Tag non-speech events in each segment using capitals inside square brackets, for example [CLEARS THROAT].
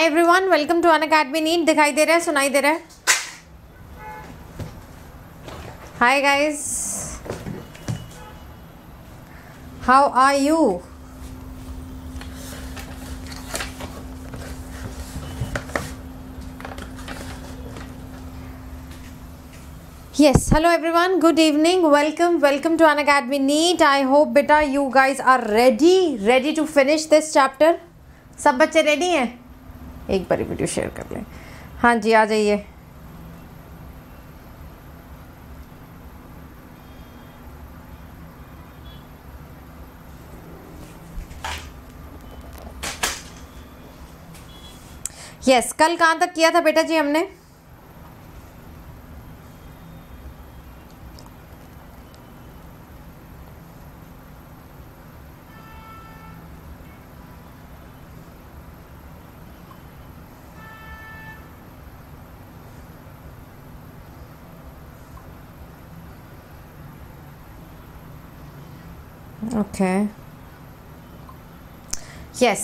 Every everyone welcome to Unacademy NEET दिखाई दे रहा है सुनाई दे रहा है hi guys how are you yes hello one good evening welcome welcome to Unacademy NEET I hope बेटा you guys are ready ready to finish this chapter सब बच्चे रेडी हैं एक बार वीडियो शेयर कर लें हाँ जी आ जाइए यस yes, कल कहाँ तक किया था बेटा जी हमने Okay. Yes.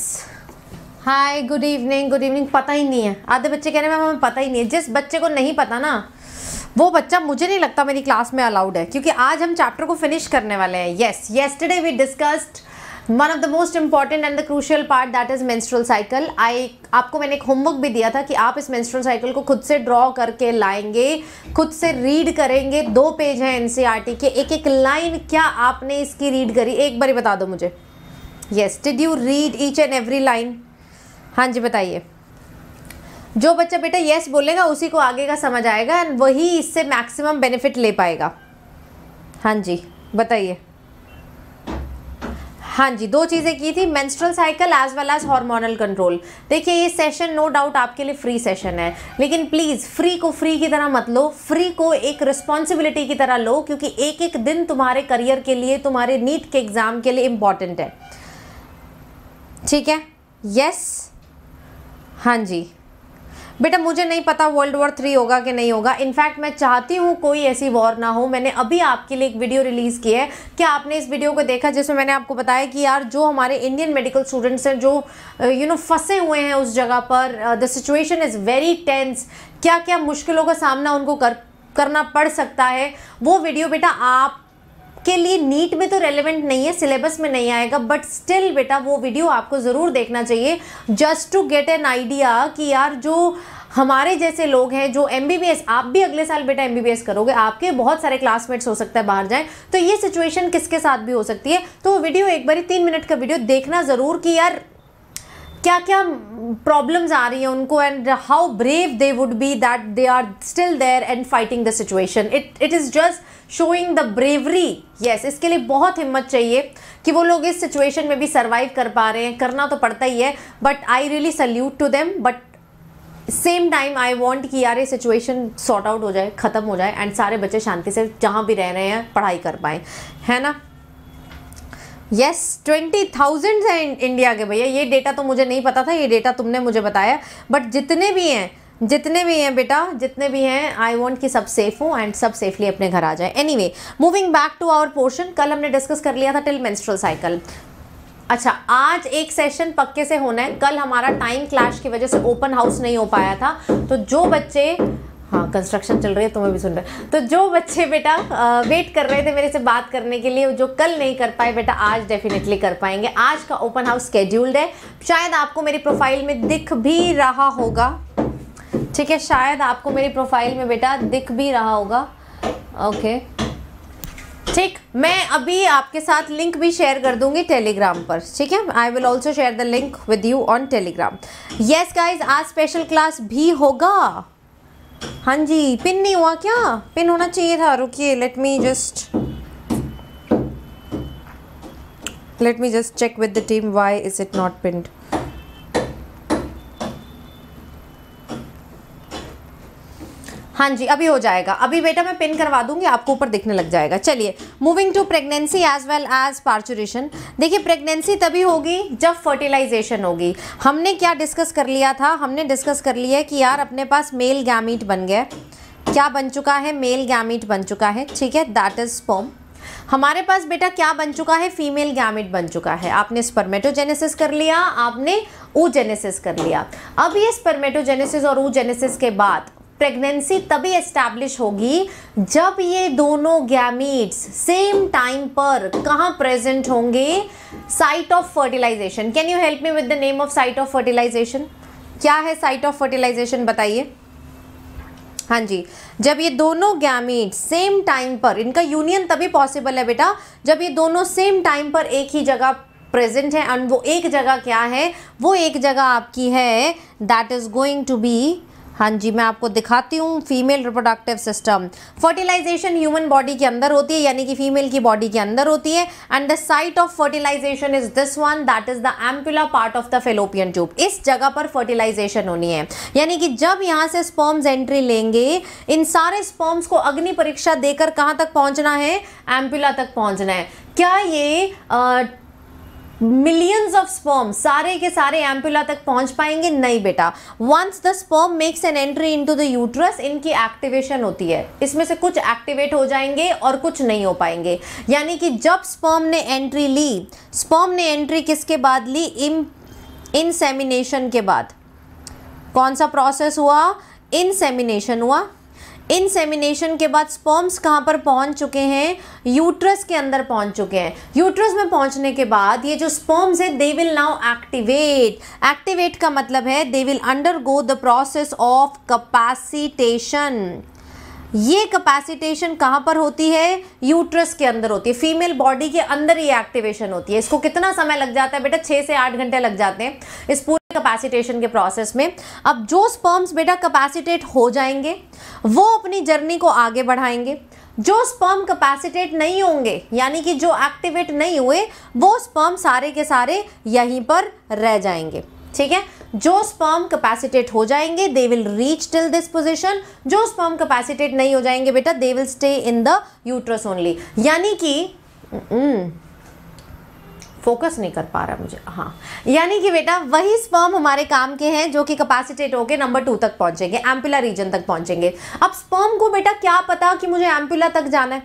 Hi good evening good evening पता ही नहीं है आधे बच्चे कह रहे हैं मैम हमें पता ही नहीं है जिस बच्चे को नहीं पता ना वो बच्चा मुझे नहीं लगता मेरी क्लास में अलाउड है क्योंकि आज हम चैप्टर को फिनिश करने वाले हैं yes yesterday we discussed one of the most important and the crucial part that is menstrual cycle I आपको मैंने एक होमवर्क भी दिया था कि आप इस मेंस्ट्रुअल साइकिल को खुद से ड्रॉ करके लाएंगे खुद से रीड करेंगे दो पेज हैं एनसीईआरटी e के एक एक लाइन क्या आपने इसकी रीड करी एक बार बता दो मुझे yes did you read each and every line हाँ जी बताइए जो बच्चा बेटा येस बोलेगा उसी को आगे का समझ आएगा एंड वही इससे मैक्सिमम बेनिफिट ले पाएगा हाँ जी बताइए हाँ जी दो चीज़ें की थी menstrual cycle as well as hormonal control देखिए ये सेशन नो डाउट आपके लिए फ्री सेशन है लेकिन प्लीज़ फ्री को फ्री की तरह मत लो फ्री को एक रिस्पॉन्सिबिलिटी की तरह लो क्योंकि एक एक दिन तुम्हारे करियर के लिए तुम्हारे नीट के एग्ज़ाम के लिए इम्पॉर्टेंट है ठीक है यस yes. हाँ जी बेटा मुझे नहीं पता वर्ल्ड वॉर थ्री होगा कि नहीं होगा इनफैक्ट मैं चाहती हूँ कोई ऐसी वॉर ना हो मैंने अभी आपके लिए एक वीडियो रिलीज़ की है क्या आपने इस वीडियो को देखा जिसमें मैंने आपको बताया कि यार जो हमारे इंडियन मेडिकल स्टूडेंट्स हैं जो यू uh, नो फंसे हुए हैं उस जगह पर the situation is very tense क्या क्या मुश्किलों का सामना उनको कर करना पड़ सकता है वो वीडियो बेटा आप के लिए नीट में तो रेलिवेंट नहीं है सिलेबस में नहीं आएगा बट स्टिल बेटा वो वीडियो आपको ज़रूर देखना चाहिए just to get an idea कि यार जो हमारे जैसे लोग हैं जो एम आप भी अगले साल बेटा एम करोगे आपके बहुत सारे क्लासमेट्स हो सकता है बाहर जाएं तो ये सिचुएशन किसके साथ भी हो सकती है तो वीडियो एक बारी तीन मिनट का वीडियो देखना ज़रूर कि यार क्या क्या प्रॉब्लम्स आ रही है उनको and how brave they would be that they are still there and fighting the situation it it is just showing the bravery yes इसके लिए बहुत हिम्मत चाहिए कि वो लोग इस सिचुएशन में भी सर्वाइव कर पा रहे हैं करना तो पड़ता ही है but I really salute to them but same time I want कि यार ये सिचुएशन सॉर्ट आउट हो जाए ख़त्म हो जाए एंड सारे बच्चे शांति से जहाँ भी रह रहे हैं पढ़ाई कर पाए है ना यस ट्वेंटी थाउजेंड्स हैं इंडिया के भैया ये डेटा तो मुझे नहीं पता था ये डेटा तुमने मुझे बताया बट जितने भी हैं जितने भी हैं बेटा जितने भी हैं आई वॉन्ट कि सब सेफ हो एंड सब सेफली अपने घर आ जाए anyway moving back to our portion कल हमने डिस्कस कर लिया था टिल मेंस्ट्रुअल साइकिल अच्छा आज एक सेशन पक्के से होना है कल हमारा टाइम क्लैश की वजह से ओपन हाउस नहीं हो पाया था तो जो बच्चे हाँ कंस्ट्रक्शन चल रही है तुम्हें भी सुन रहे तो जो बच्चे बेटा वेट कर रहे थे मेरे से बात करने के लिए जो कल नहीं कर पाए बेटा आज डेफिनेटली कर पाएंगे आज का ओपन हाउस स्केड्यूल्ड है शायद आपको मेरी प्रोफाइल में दिख भी रहा होगा ठीक है शायद आपको मेरी प्रोफाइल में बेटा दिख भी रहा होगा ओके ठीक मैं अभी आपके साथ लिंक भी शेयर कर दूंगी टेलीग्राम पर ठीक है I will also share the link with you on Telegram yes guys आज स्पेशल क्लास भी होगा हाँ जी पिन नहीं हुआ क्या पिन होना चाहिए था रुकिए let me just let me just check with the team why is it not pinned हाँ जी अभी हो जाएगा अभी बेटा मैं पिन करवा दूंगी आपको ऊपर दिखने लग जाएगा चलिए moving to pregnancy as well as parturition देखिए प्रेगनेंसी तभी होगी जब फर्टिलाइजेशन होगी हमने क्या डिस्कस कर लिया था हमने डिस्कस कर लिया कि यार अपने पास मेल गैमिट बन गया क्या बन चुका है मेल गैमिट बन चुका है ठीक है दैट इज फॉर्म हमारे पास बेटा क्या बन चुका है फीमेल गैमिट बन चुका है आपने स्पर्मेटोजेनेसिस कर लिया आपने ऊजेनेसिस कर लिया अब ये स्पर्मेटोजेनेसिस और ऊजेनेसिस के बाद प्रेगनेंसी तभी एस्टैब्लिश होगी जब ये दोनों गैमीट्स सेम टाइम पर कहाँ प्रेजेंट होंगे site of fertilization can you help me with the name of site of fertilization क्या है साइट ऑफ फर्टिलाइजेशन बताइए हाँ जी जब ये दोनों गैमीट सेम टाइम पर इनका यूनियन तभी पॉसिबल है बेटा जब ये दोनों सेम टाइम पर एक ही जगह प्रेजेंट है एंड वो एक जगह क्या है वो एक जगह आपकी है that is going to be हाँ जी मैं आपको दिखाती हूँ female reproductive system fertilization human body के अंदर होती है यानी कि फीमेल की बॉडी के अंदर होती है and the site of fertilization is this one that is the ampulla part of the fallopian tube इस जगह पर फर्टिलाइजेशन होनी है यानी कि जब यहाँ से स्पॉम्स एंट्री लेंगे इन सारे स्पॉम्स को अग्नि परीक्षा देकर कहाँ तक पहुँचना है एम्पुला तक पहुँचना है क्या ये आ, मिलियंस ऑफ स्पर्म सारे के सारे एम्पुला तक पहुंच पाएंगे नहीं बेटा once the sperm makes an entry in to the uterus इनकी एक्टिवेशन होती है इसमें से कुछ एक्टिवेट हो जाएंगे और कुछ नहीं हो पाएंगे यानी कि जब स्पर्म ने एंट्री ली स्पर्म ने एंट्री किसके बाद ली इम इनसेमिनेशन के बाद कौन सा प्रोसेस हुआ इनसेमिनेशन हुआ इनसेमिनेशन के बाद स्पर्म्स कहाँ पर पहुँच चुके हैं यूट्रस के अंदर पहुँच चुके हैं यूट्रस में पहुँचने के बाद ये जो स्पर्म्स है they will now activate activate का मतलब है they will undergo the process of capacitation ये कैपेसिटेशन कहाँ पर होती है यूट्रस के अंदर होती है फीमेल बॉडी के अंदर ये एक्टिवेशन होती है इसको कितना समय लग जाता है बेटा छः से आठ घंटे लग जाते हैं इस पूरे कैपेसिटेशन के प्रोसेस में अब जो स्पर्म्स बेटा कैपेसिटेट हो जाएंगे वो अपनी जर्नी को आगे बढ़ाएंगे जो स्पर्म कैपेसिटेट नहीं होंगे यानी कि जो एक्टिवेट नहीं हुए वो स्पर्म सारे के सारे यहीं पर रह जाएंगे ठीक है जो स्पर्म कैपेसिटेट हो जाएंगे they will reach till this position जो स्पर्म कैपेसिटेट नहीं हो जाएंगे बेटा they will stay in the uterus only यानी कि हम्म, फोकस नहीं कर पा रहा मुझे हाँ यानी कि बेटा वही स्पर्म हमारे काम के हैं जो कि कैपेसिटेट होके नंबर टू तक पहुंचेंगे एम्पुला रीजन तक पहुंचेंगे अब स्पर्म को बेटा क्या पता कि मुझे एम्पुला तक जाना है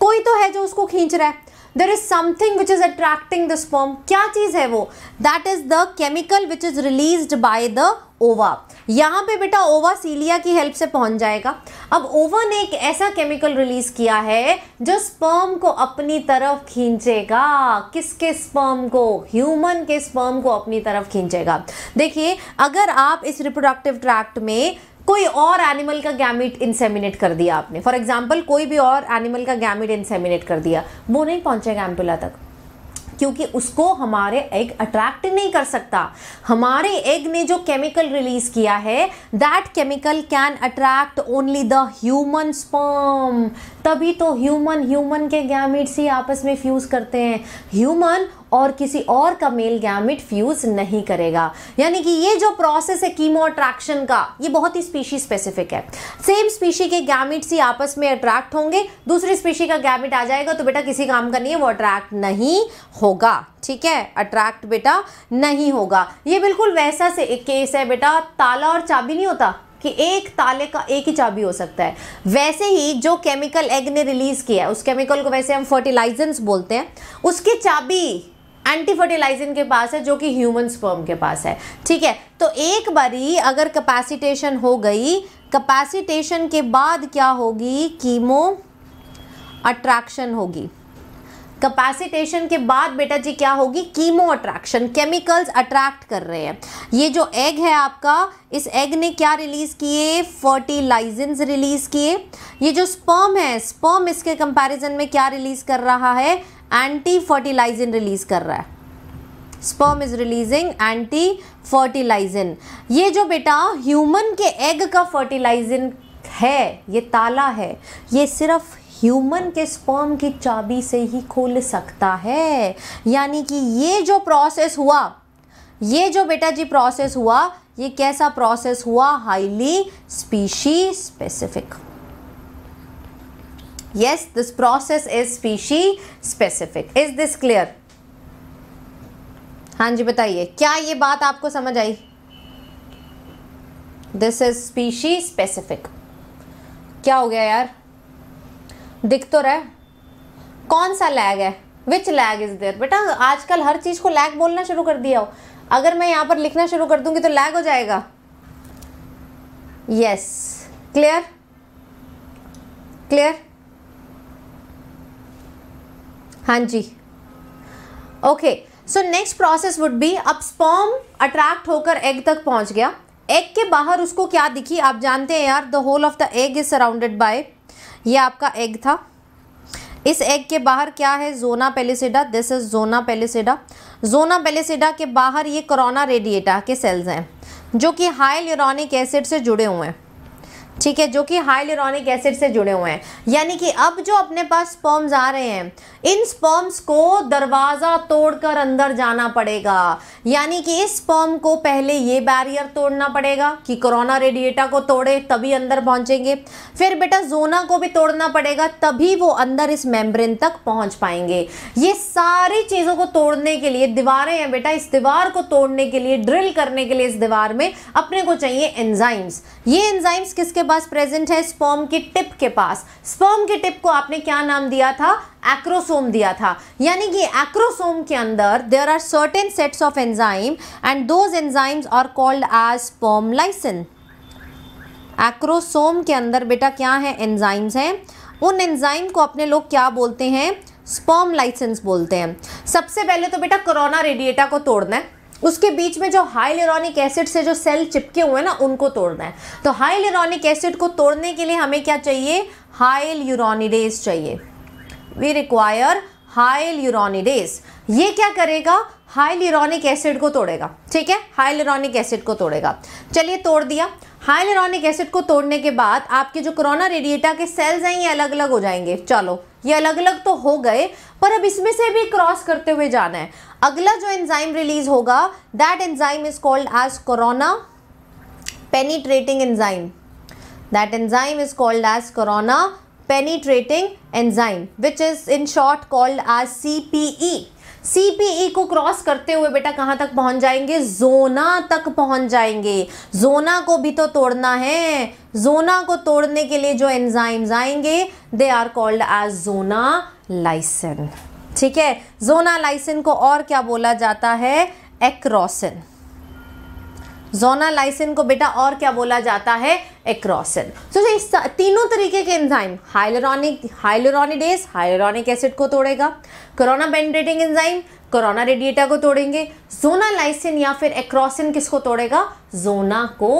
कोई तो है जो उसको खींच रहा है there is something which is attracting the sperm क्या चीज़ है वो that is the chemical which is release by the ova यहाँ पे बेटा ओवा सीलिया की हेल्प से पहुंच जाएगा अब ओवा ने एक ऐसा केमिकल रिलीज किया है जो स्पर्म को अपनी तरफ खींचेगा किसके स्पर्म को ह्यूमन के स्पर्म को अपनी तरफ खींचेगा देखिए अगर आप इस रिप्रोडक्टिव ट्रैक्ट में कोई और एनिमल का गैमिट इंसेमिनेट कर दिया आपने फॉर एग्जाम्पल कोई भी और एनिमल का गैमिट इंसेमिनेट कर दिया वो नहीं पहुंचेगा एम्पुला तक क्योंकि उसको हमारे एग अट्रैक्ट नहीं कर सकता हमारे एग ने जो केमिकल रिलीज किया है that chemical can attract only the human sperm तभी तो ह्यूमन ह्यूमन के गैमिट्स ही आपस में फ्यूज करते हैं ह्यूमन और किसी और का मेल गैमिट फ्यूज नहीं करेगा यानी कि ये जो प्रोसेस है कीमो अट्रैक्शन का ये बहुत ही स्पीशी स्पेसिफिक है सेम स्पीशी के गैमिट्स ही आपस में अट्रैक्ट होंगे दूसरी स्पीशी का गैमिट आ जाएगा तो बेटा किसी काम का नहीं है वो अट्रैक्ट नहीं होगा ठीक है अट्रैक्ट बेटा नहीं होगा ये बिल्कुल वैसा से एक केस है बेटा ताला और चाबी नहीं होता कि एक ताले का एक ही चाबी हो सकता है वैसे ही जो केमिकल एग ने रिलीज़ किया है उस केमिकल को वैसे हम फर्टिलाइजेंस बोलते हैं उसकी चाबी एंटी फर्टिलाइजिन के पास है जो कि ह्यूमन स्पर्म के पास है ठीक है तो एक बारी अगर कैपेसिटेशन हो गई कैपेसिटेशन के बाद क्या होगी कीमो अट्रैक्शन होगी कैपेसिटेशन के बाद बेटा जी क्या होगी कीमो अट्रैक्शन केमिकल्स अट्रैक्ट कर रहे हैं ये जो एग है आपका इस एग ने क्या रिलीज़ किए फर्टिलाइजेंस रिलीज़ किए ये जो स्पर्म है स्पर्म इसके कंपैरिजन में क्या रिलीज़ कर रहा है एंटी फर्टिलाइजिन रिलीज कर रहा है sperm is releasing anti fertilizin ये जो बेटा ह्यूमन के एग का फर्टिलाइजिन है ये ताला है ये सिर्फ ह्यूमन के स्पर्म की चाबी से ही खोल सकता है यानी कि ये जो प्रोसेस हुआ ये जो बेटा जी प्रोसेस हुआ ये कैसा प्रोसेस हुआ highly species specific Yes, this process is species specific. Is this clear? हाँ जी बताइए क्या ये बात आपको समझ आई दिस इज स्पीशी स्पेसिफिक क्या हो गया यार दिख तो रहा कौन सा लैग है विच लैग इज देयर बेटा आजकल हर चीज़ को लैग बोलना शुरू कर दिया हो अगर मैं यहां पर लिखना शुरू कर दूंगी तो लैग हो जाएगा यस क्लियर क्लियर हाँ जी okay so next process would be अब स्पॉम अट्रैक्ट होकर एग तक पहुंच गया एग के बाहर उसको क्या दिखी आप जानते हैं यार the whole of the egg is surrounded by ये आपका एग था इस एग के बाहर क्या है zona pellucida this is zona pellucida zona pellucida के बाहर ये कोरोना रेडिएटा के सेल्स हैं जो कि हाई ल्यूरोनिक एसिड से जुड़े हुए हैं ठीक है जो कि हाइलोरॉनिक एसिड से जुड़े हुए हैं यानी कि अब जो अपने पास स्पर्म्स आ रहे हैं इन स्पर्म्स को दरवाज़ा तोड़कर अंदर जाना पड़ेगा यानी कि इस स्पर्म को पहले ये बैरियर तोड़ना पड़ेगा कि कोरोना रेडिएटा को तोड़े तभी अंदर पहुंचेंगे फिर बेटा जोना को भी तोड़ना पड़ेगा तभी वो अंदर इस मेम्ब्रेन तक पहुंच पाएंगे ये सारी चीज़ों को तोड़ने के लिए दीवारें हैं बेटा इस दीवार को तोड़ने के लिए ड्रिल करने के लिए इस दीवार में अपने को चाहिए एंजाइम्स ये एंजाइम्स किसके पास प्रेजेंट है स्पर्म की टिप के पास स्पर्म की टिप को आपने क्या नाम दिया था एक्रोसोम दिया था यानी कि एक्रोसोम के अंदर there are certain sets of enzyme and those enzymes are called as sperm lysin acrosome के अंदर बेटा क्या है एंजाइम्स हैं उन एंजाइम को अपने लोग क्या बोलते हैं स्पर्म लाइसेंस बोलते हैं सबसे पहले तो बेटा कोरोना रेडिएटा को तोड़ना है उसके बीच में जो हाईलेरॉनिक एसिड से जो सेल चिपके हुए हैं ना उनको तोड़ना है तो हाईलेरॉनिक एसिड को तोड़ने के लिए हमें क्या चाहिए हाइल यूरोनिडेज चाहिए वी रिक्वायर हाइल यूरोनिडेज ये क्या करेगा हाइलिरॉनिक एसिड को तोड़ेगा ठीक है हाइलिरॉनिक एसिड को तोड़ेगा चलिए तोड़ दिया हाइलिरॉनिक एसिड को तोड़ने के बाद आपके जो कोरोना रेडिएटा के सेल्स हैं ये अलग अलग हो जाएंगे चलो ये अलग अलग तो हो गए पर अब इसमें से भी क्रॉस करते हुए जाना है अगला जो एंजाइम रिलीज होगा that enzyme is called as corona penetrating enzyme that enzyme is called as corona enzyme which is in short called as C P E CPE e को क्रॉस करते हुए बेटा कहाँ तक पहुंच जाएंगे जोना तक पहुंच जाएंगे जोना को भी तो तोड़ना है जोना को तोड़ने के लिए जो एंजाइम्स आएंगे they are called as zona lysin ठीक है जोना लाइसिन को और क्या बोला जाता है एक्रोसिन जोनालाइसिन को बेटा और क्या बोला जाता है एक्रोसिन सो so, इस तीनों तरीके के enzyme hyaluronic hyaluronidase hyaluronic acid को तोड़ेगा corona penetrating enzyme corona radiata को तोड़ेंगे जोनालाइसिन या फिर एक्रोसिन किसको तोड़ेगा जोना को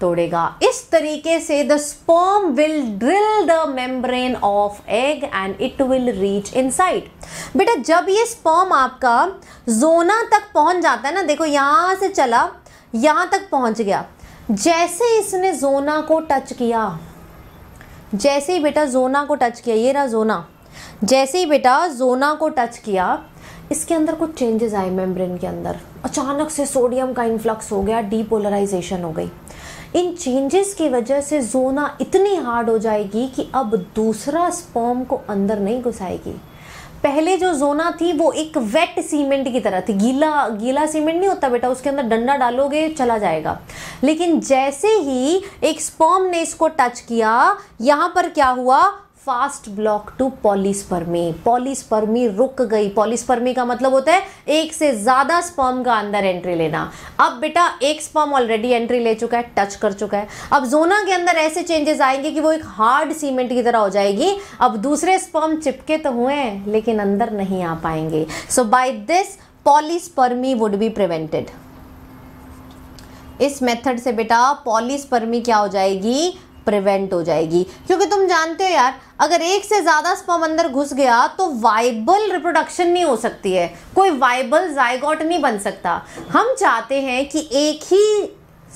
तोड़ेगा इस तरीके से the sperm will drill the membrane of egg and it will reach inside बेटा जब ये स्पर्म आपका जोना तक पहुंच जाता है ना देखो यहाँ से चला यहाँ तक पहुँच गया जैसे इसने जोना को टच किया जैसे ही बेटा जोना को टच किया ये रहा जोना जैसे ही बेटा जोना को टच किया इसके अंदर कुछ चेंजेस आए मेम्ब्रेन के अंदर अचानक से सोडियम का इन्फ्लक्स हो गया डीपोलराइजेशन हो गई इन चेंजेस की वजह से जोना इतनी हार्ड हो जाएगी कि अब दूसरा स्पॉम को अंदर नहीं घुसाएगी पहले जो जोना थी वो एक वेट सीमेंट की तरह थी गीला गीला सीमेंट नहीं होता बेटा उसके अंदर डंडा डालोगे चला जाएगा लेकिन जैसे ही एक स्पॉम ने इसको टच किया यहाँ पर क्या हुआ fast block to polyspermy polyspermy रुक गई पॉलीस्पर्मी का मतलब होता है एक से ज़्यादा स्पर्म का अंदर एंट्री लेना अब बेटा एक स्पर्म ऑलरेडी एंट्री ले चुका है टच कर चुका है अब जोना के अंदर ऐसे चेंजेस आएंगे कि वो एक हार्ड सीमेंट की तरह हो जाएगी अब दूसरे स्पर्म चिपके तो हुए हैं लेकिन अंदर नहीं आ पाएंगे so by this polyspermy would be prevented इस मेथड से बेटा पॉलीस्पर्मी क्या हो जाएगी प्रिवेंट हो जाएगी क्योंकि तुम जानते हो यार अगर एक से ज़्यादा स्पर्म अंदर घुस गया तो वाइबल रिप्रोडक्शन नहीं हो सकती है कोई वाइबल जायगॉट नहीं बन सकता हम चाहते हैं कि एक ही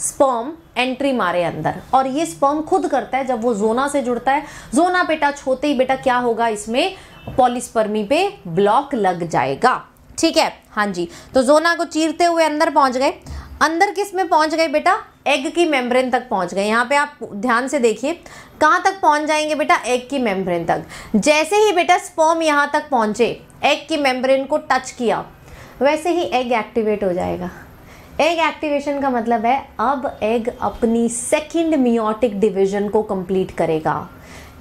स्पर्म एंट्री मारे अंदर और ये स्पर्म खुद करता है जब वो जोना से जुड़ता है जोना पे टच होते ही बेटा क्या होगा इसमें पॉलिस्पर्मी पे ब्लॉक लग जाएगा ठीक है हाँ जी तो जोना को चीरते हुए अंदर पहुंच गए अंदर किस में पहुंच गए बेटा एग की मेम्ब्रेन तक पहुंच गए यहाँ पे आप ध्यान से देखिए कहाँ तक पहुंच जाएंगे बेटा एग की मेम्ब्रेन तक जैसे ही बेटा स्पर्म यहाँ तक पहुंचे एग की मेम्ब्रेन को टच किया वैसे ही एग एक्टिवेट हो जाएगा एग एक्टिवेशन का मतलब है अब एग अपनी सेकेंड मियोटिक डिविजन को कम्प्लीट करेगा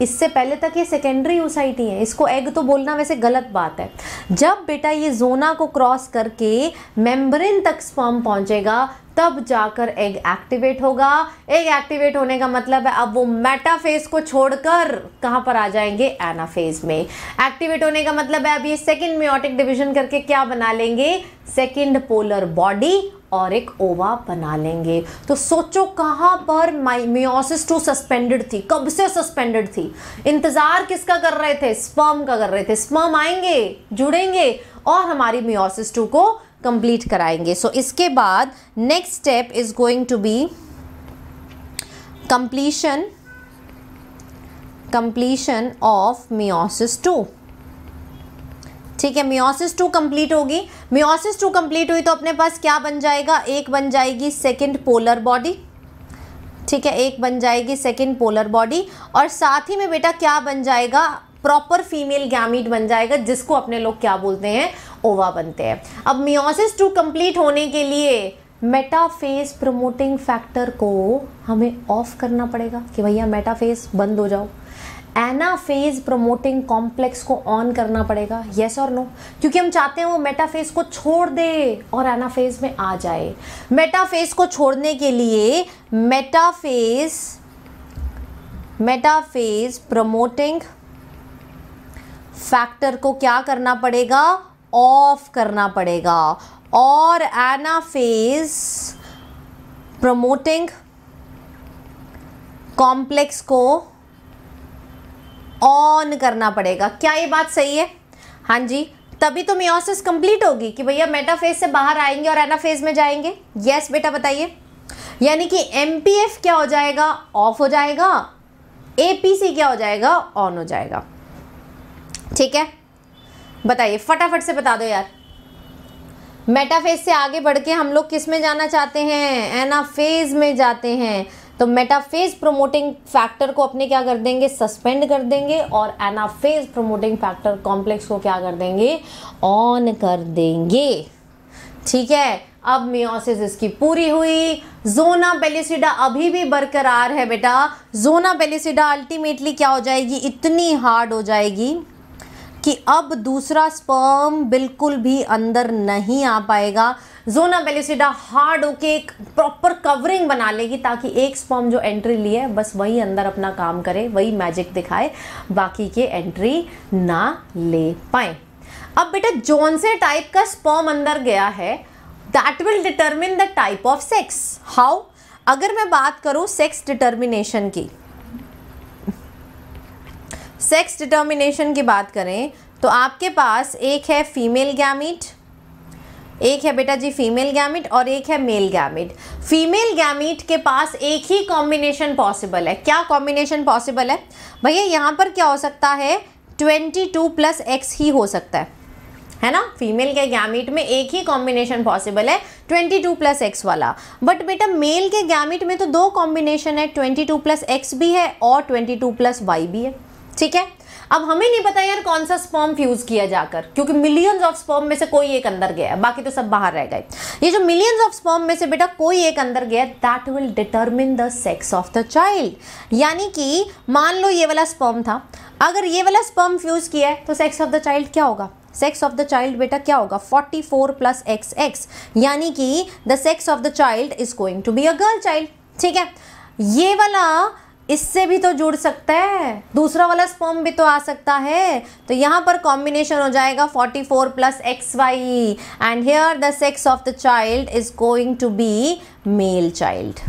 इससे पहले तक ये सेकेंडरी यूसाइटी है इसको एग तो बोलना वैसे गलत बात है जब बेटा ये जोना को क्रॉस करके मेम्ब्रेन तक स्पर्म पहुंचेगा तब जाकर एग एक्टिवेट होगा एग एक्टिवेट होने का मतलब है अब वो मेटाफेज को छोड़कर कहां पर आ जाएंगे एनाफेज में एक्टिवेट होने का मतलब है अब ये सेकेंड म्योटिक डिवीजन करके क्या बना लेंगे सेकेंड पोलर बॉडी और एक ओवा बना लेंगे तो सोचो कहाँ पर माइमियोसिस टू सस्पेंडेड थी कब से सस्पेंडेड थी इंतज़ार किसका कर रहे थे स्पर्म का कर रहे थे स्पर्म आएंगे जुड़ेंगे और हमारी मियोसिस टू को कंप्लीट कराएंगे सो so, इसके बाद next step is going to be completion completion of meiosis two ठीक है मियोसिस टू कंप्लीट होगी मियोसिस टू कंप्लीट हुई तो अपने पास क्या बन जाएगा एक बन जाएगी सेकंड पोलर बॉडी ठीक है एक बन जाएगी सेकंड पोलर बॉडी और साथ ही में बेटा क्या बन जाएगा प्रॉपर फीमेल गैमिट बन जाएगा जिसको अपने लोग क्या बोलते हैं ओवा बनते हैं अब मियोसिस टू कंप्लीट होने के लिए मेटाफेज प्रमोटिंग फैक्टर को हमें ऑफ करना पड़ेगा कि भैया मेटाफेज बंद हो जाओ एनाफेज प्रमोटिंग कॉम्प्लेक्स को ऑन करना पड़ेगा येस और नो क्योंकि हम चाहते हैं वो मेटाफेज को छोड़ दे और एनाफेज में आ जाए मेटाफेज को छोड़ने के लिए मेटाफेज मेटाफेज प्रमोटिंग फैक्टर को क्या करना पड़ेगा ऑफ करना पड़ेगा और एनाफेज प्रमोटिंग कॉम्प्लेक्स को ऑन करना पड़ेगा क्या ये बात सही है हाँ जी तभी तो मियोसिस कंप्लीट होगी कि भैया फेज से बाहर आएंगे और एनाफेज में जाएंगे यस बेटा बताइए यानी कि एम क्या हो जाएगा ऑफ हो जाएगा एपीसी क्या हो जाएगा ऑन हो जाएगा ठीक है बताइए फटाफट से बता दो यार मेटाफेज से आगे बढ़ के हम लोग किस में जाना चाहते हैं एनाफेज में जाते हैं तो मेटाफेज प्रोमोटिंग फैक्टर को अपने क्या कर देंगे सस्पेंड कर देंगे और एनाफेज प्रोमोटिंग फैक्टर कॉम्प्लेक्स को क्या कर देंगे ऑन कर देंगे ठीक है अब मियोसिस इसकी पूरी हुई जोना पेलिसिडा अभी भी बरकरार है बेटा जोना पेलिसिडा अल्टीमेटली क्या हो जाएगी इतनी हार्ड हो जाएगी कि अब दूसरा स्पर्म बिल्कुल भी अंदर नहीं आ पाएगा जोना बेलिसिडा हार्ड होके एक प्रॉपर कवरिंग बना लेगी ताकि एक स्पर्म जो एंट्री लिए है बस वही अंदर अपना काम करे वही मैजिक दिखाए बाकी के एंट्री ना ले पाए अब बेटा जोन से टाइप का स्पर्म अंदर गया है that will determine the type of sex how अगर मैं बात करूँ सेक्स डिटर्मिनेशन की सेक्स डिटर्मिनेशन की बात करें तो आपके पास एक है फीमेल गैमिट एक है बेटा जी फीमेल गैमिट और एक है मेल गैमिट फीमेल गैमिट के पास एक ही कॉम्बिनेशन पॉसिबल है क्या कॉम्बिनेशन पॉसिबल है भैया यहाँ पर क्या हो सकता है ट्वेंटी टू प्लस एक्स ही हो सकता है है ना फीमेल के गैमिट में एक ही कॉम्बिनेशन पॉसिबल है 22 प्लस एक्स वाला बट बेटा मेल के गैमिट में तो दो कॉम्बिनेशन है 22 प्लस एक्स भी है और 22 प्लस वाई भी है ठीक है अब हमें नहीं पता यार कौन सा स्पॉम फ्यूज किया जाकर क्योंकि मिलियंस ऑफ स्पॉम में से कोई एक अंदर गया है बाकी तो सब बाहर रह गए ये जो मिलियंस ऑफ स्पॉम में से बेटा कोई एक अंदर गया that will determine the sex of the child यानी कि मान लो ये वाला स्पॉम था अगर ये वाला स्पॉम फ्यूज किया है तो सेक्स ऑफ द चाइल्ड क्या होगा सेक्स ऑफ द चाइल्ड बेटा क्या होगा 44 प्लस एक्स एक्स यानी कि the sex of the child is going to be a girl child ठीक है ये वाला इससे भी तो जुड़ सकता है दूसरा वाला स्पॉम भी तो आ सकता है तो यहाँ पर कॉम्बिनेशन हो जाएगा 44 four plus X Y and here the sex of the child is going to be male child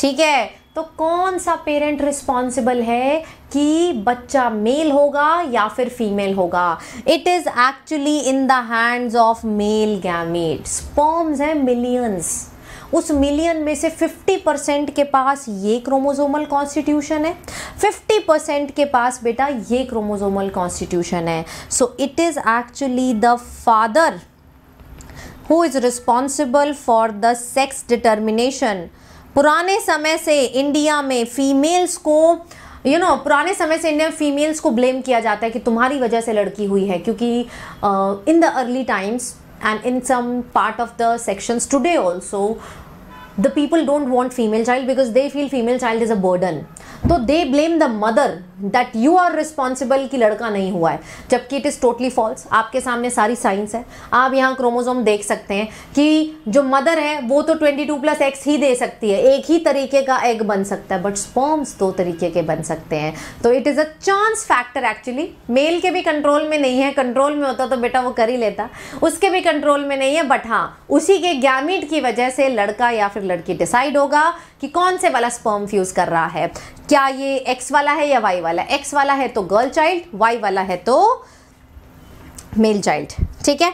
ठीक है तो कौन सा पेरेंट रिस्पॉन्सिबल है कि बच्चा मेल होगा या फिर फीमेल होगा it is actually in the hands of male gamete forms हैं मिलियंस उस मिलियन में से 50 परसेंट के पास ये क्रोमोजोमल कॉन्स्टिट्यूशन है 50 परसेंट के पास बेटा ये क्रोमोजोमल कॉन्स्टिट्यूशन है so it is actually the father who is responsible for the sex determination पुराने समय से इंडिया में फीमेल्स को यू you नो know, पुराने समय से इंडिया फीमेल्स को ब्लेम किया जाता है कि तुम्हारी वजह से लड़की हुई है क्योंकि in the early times and in some part of the sections today also the people don't want female child because they feel female child is a burden so they blame the mother that you are responsible कि लड़का नहीं हुआ है जबकि it is totally false आपके सामने सारी science है आप यहाँ क्रोमोजोम देख सकते हैं कि जो मदर है वो तो 22 प्लस एक्स ही दे सकती है एक ही तरीके का एग बन सकता है बट स्पॉम्स दो तरीके के बन सकते हैं तो it is a chance factor actually male के भी कंट्रोल में नहीं है कंट्रोल में होता तो बेटा वो कर ही लेता उसके भी कंट्रोल में नहीं है बट हाँ उसी के गैमिट की वजह से लड़का या फिर लड़की डिसाइड होगा कि कौन से वाला स्पर्म फ्यूज़ कर रहा है क्या ये एक्स वाला है या वाई वाला वाला एक्स वाला है तो गर्ल चाइल्ड वाई वाला है तो मेल चाइल्ड ठीक है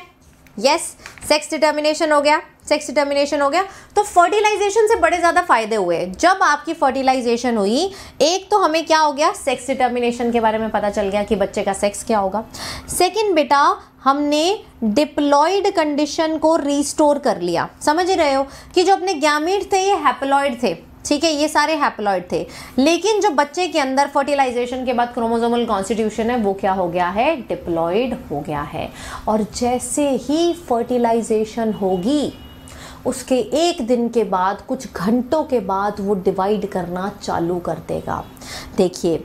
यस सेक्स डिटर्मिनेशन हो गया सेक्स डिटर्मिनेशन हो गया तो फर्टिलाइजेशन से बड़े ज़्यादा फायदे हुए जब आपकी फर्टिलाइजेशन हुई एक तो हमें क्या हो गया सेक्स डिटर्मिनेशन के बारे में पता चल गया कि बच्चे का सेक्स क्या होगा सेकेंड बेटा हमने डिप्लॉयड कंडीशन को रिस्टोर कर लिया समझ रहे हो कि जो अपने ग्यामीट थे ये हैप्लॉयड थे ठीक है ये सारे हैप्लॉयड थे लेकिन जो बच्चे के अंदर फर्टिलाइजेशन के बाद क्रोमोजोमल कॉन्स्टिट्यूशन है वो क्या हो गया है डिप्लॉयड हो गया है और जैसे ही फर्टिलाइजेशन होगी उसके एक दिन के बाद कुछ घंटों के बाद वो डिवाइड करना चालू कर देगा देखिए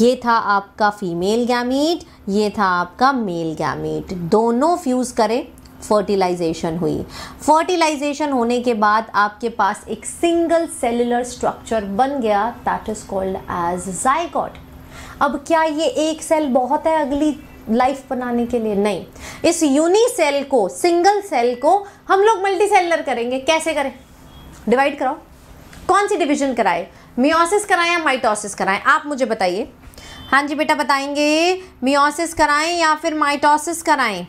ये था आपका फीमेल गैमीट ये था आपका मेल गैमीट दोनों फ्यूज़ करें फर्टिलाइजेशन हुई फर्टिलाइजेशन होने के बाद आपके पास एक सिंगल सेलुलर स्ट्रक्चर बन गया that is called as zygote अब क्या ये एक सेल बहुत है अगली लाइफ बनाने के लिए नहीं इस यूनी सेल को सिंगल सेल को हम लोग मल्टी सेलर करेंगे कैसे करें डिवाइड कराओ कौन सी डिवीजन कराए मियोसिस कराएं या माइटोसिस कराएं आप मुझे बताइए हाँ जी बेटा बताएंगे मियोसिस कराएं या फिर माइटोसिस कराएं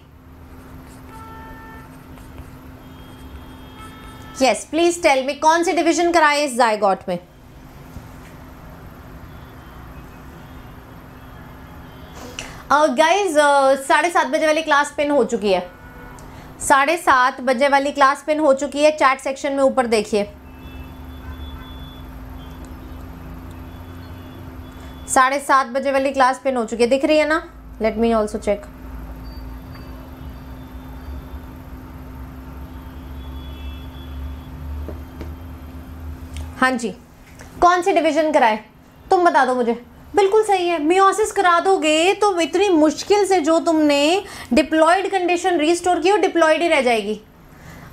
यस प्लीज टेल मी कौन से डिवीजन कराए इस जायगॉट में गाइज uh, uh, साढ़े सात बजे वाली क्लास पिन हो चुकी है साढ़े सात बजे वाली क्लास पिन हो चुकी है चैट सेक्शन में ऊपर देखिए साढ़े सात बजे वाली क्लास पिन हो चुकी है दिख रही है ना लेट मी ऑल्सो चेक हाँ जी कौन सी डिवीजन कराए तुम बता दो मुझे बिल्कुल सही है मियोसिस करा दोगे तो इतनी मुश्किल से जो तुमने डिप्लॉयड कंडीशन रिस्टोर की वो डिप्लॉयड ही रह जाएगी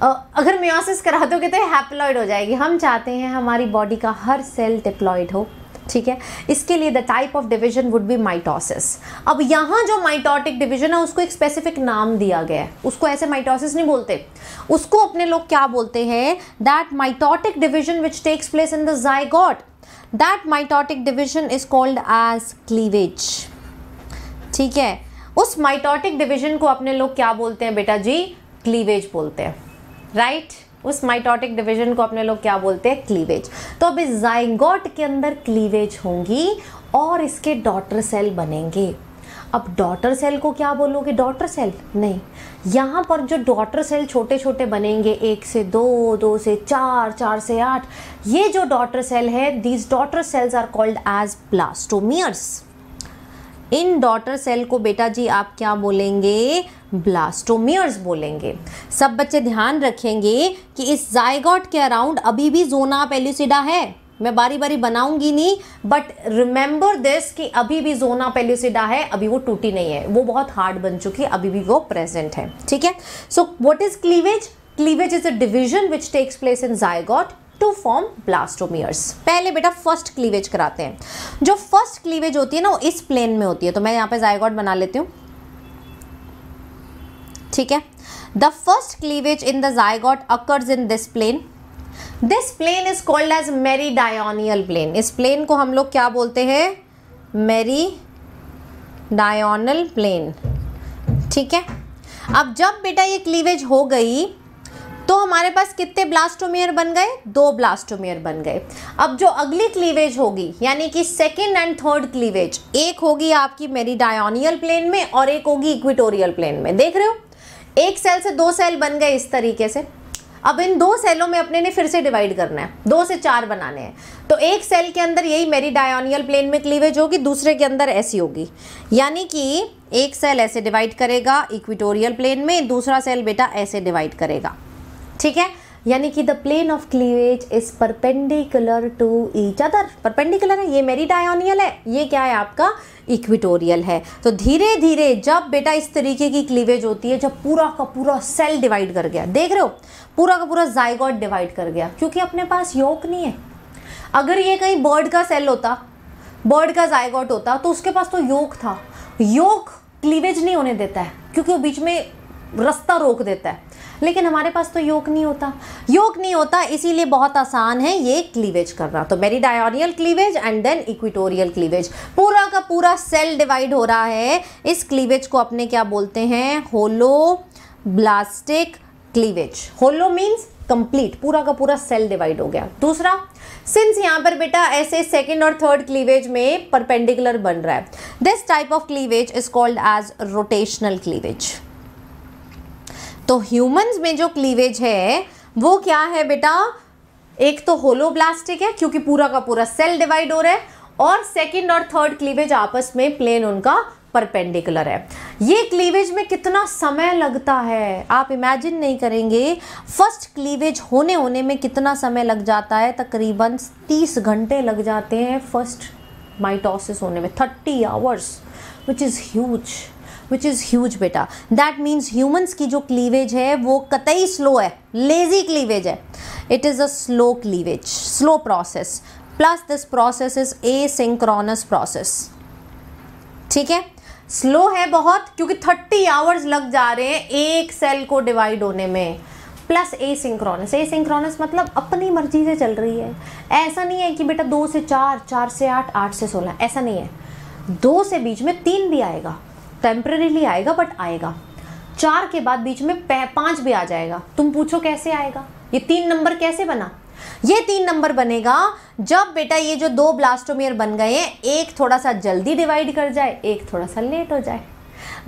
अगर मियोसिस करा दोगे तो हैप्लॉयड हो जाएगी हम चाहते हैं हमारी बॉडी का हर सेल डिप्लॉयड हो ठीक है इसके लिए the type of division would be mitosis अब यहाँ जो माइटोटिक डिवीजन है उसको एक स्पेसिफिक नाम दिया गया है उसको ऐसे माइटोसिस नहीं बोलते उसको अपने लोग क्या बोलते हैं that mitotic division which takes place in the zygote that mitotic division is called as cleavage ठीक है उस माइटोटिक डिवीजन को अपने लोग क्या बोलते हैं बेटा जी क्लीवेज बोलते हैं राइट right? उस माइटोटिक डिवीजन को अपने लोग क्या बोलते हैं क्लीवेज तो अब इस जाइगोट के अंदर क्लीवेज होंगी और इसके डॉटर सेल बनेंगे अब डॉटर सेल को क्या बोलोगे डॉटर सेल नहीं यहाँ पर जो डॉटर सेल छोटे छोटे बनेंगे एक से दो दो से चार चार से आठ ये जो डॉटर सेल है these daughter cells are called as blastomeres इन डॉटर सेल को बेटा जी आप क्या बोलेंगे ब्लास्टोमियर्स बोलेंगे सब बच्चे ध्यान रखेंगे कि इस जायगॉट के अराउंड अभी भी जोना पेल्यूसिडा है मैं बारी बारी बनाऊंगी नहीं बट रिमेंबर दिस कि अभी भी जोना पेल्यूसिडा है अभी वो टूटी नहीं है वो बहुत हार्ड बन चुकी है अभी भी वो प्रेजेंट है ठीक है so what is cleavage cleavage is a division which takes place in zygote to form blastomeres पहले बेटा फर्स्ट क्लीवेज कराते हैं जो फर्स्ट क्लीवेज होती है ना वो इस प्लेन में होती है तो मैं यहाँ पे जायगॉड बना लेती हूँ ठीक है the first cleavage in the zygote occurs in this plane this plane is called as meridional plane इस प्लेन को हम लोग क्या बोलते हैं मेरी डायोनल प्लेन ठीक है अब जब बेटा ये क्लीवेज हो गई तो हमारे पास कितने ब्लास्टोमियर बन गए दो ब्लास्टोमियर बन गए अब जो अगली क्लीवेज होगी यानी कि सेकेंड एंड थर्ड क्लीवेज एक होगी आपकी मेरीडायोनियल प्लेन में और एक होगी इक्विटोरियल प्लेन में देख रहे हो एक सेल से दो सेल बन गए इस तरीके से अब इन दो सेलों में अपने ने फिर से डिवाइड करना है दो से चार बनाने हैं तो एक सेल के अंदर यही मेरी डायोनियल प्लेन में क्लीवेज होगी दूसरे के अंदर ऐसी होगी यानी कि एक सेल ऐसे डिवाइड करेगा इक्विटोरियल प्लेन में दूसरा सेल बेटा ऐसे डिवाइड करेगा ठीक है यानी कि the plane of cleavage is perpendicular to each other perpendicular है ये मेरी डायोनियल है ये क्या है आपका इक्विटोरियल है तो धीरे धीरे जब बेटा इस तरीके की क्लीवेज होती है जब पूरा का पूरा सेल डिवाइड कर गया देख रहे हो पूरा का पूरा जायगॉट डिवाइड कर गया क्योंकि अपने पास योक नहीं है अगर ये कहीं बर्ड का सेल होता बर्ड का जायगॉट होता तो उसके पास तो योक था योक क्लीवेज नहीं होने देता है क्योंकि वो बीच में रास्ता रोक देता है लेकिन हमारे पास तो योग नहीं होता योग नहीं होता इसीलिए बहुत आसान है ये क्लीवेज करना तो मेरी meridional cleavage and then equatorial cleavage पूरा का पूरा सेल डिवाइड हो रहा है इस क्लीवेज को अपने क्या बोलते हैं holoblastic cleavage holo means complete पूरा का पूरा सेल डिवाइड हो गया दूसरा सिंस यहाँ पर बेटा ऐसे सेकेंड और थर्ड क्लीवेज में परपेंडिकुलर बन रहा है this type of cleavage is called as rotational cleavage तो ह्यूमंस में जो क्लीवेज है वो क्या है बेटा एक तो होलोब्लास्टिक है क्योंकि पूरा का पूरा सेल डिवाइड हो रहा है और सेकंड और थर्ड क्लीवेज आपस में प्लेन उनका परपेंडिकुलर है ये क्लीवेज में कितना समय लगता है आप इमेजिन नहीं करेंगे फर्स्ट क्लीवेज होने होने में कितना समय लग जाता है तकरीबन तीस घंटे लग जाते हैं फर्स्ट माइटोसिस होने में thirty hours which is huge which is huge बेटा दैट मीन्स ह्यूमन्स की जो क्लीवेज है वो कतई स्लो है लेज़ी क्लीवेज है it is a slow cleavage slow process plus this process is asynchronous process ठीक है स्लो है बहुत क्योंकि थर्टी आवर्स लग जा रहे हैं एक सेल को डिवाइड होने में plus asynchronous asynchronous मतलब अपनी मर्जी से चल रही है ऐसा नहीं है कि बेटा दो से चार चार से आठ आठ से सोलह ऐसा नहीं है दो से बीच में तीन भी आएगा टेम्परेली आएगा बट आएगा चार के बाद बीच में पांच भी आ जाएगा तुम पूछो कैसे आएगा ये तीन नंबर कैसे बना ये तीन नंबर बनेगा जब बेटा ये जो दो ब्लास्टोमियर बन गए हैं एक थोड़ा सा जल्दी डिवाइड कर जाए एक थोड़ा सा लेट हो जाए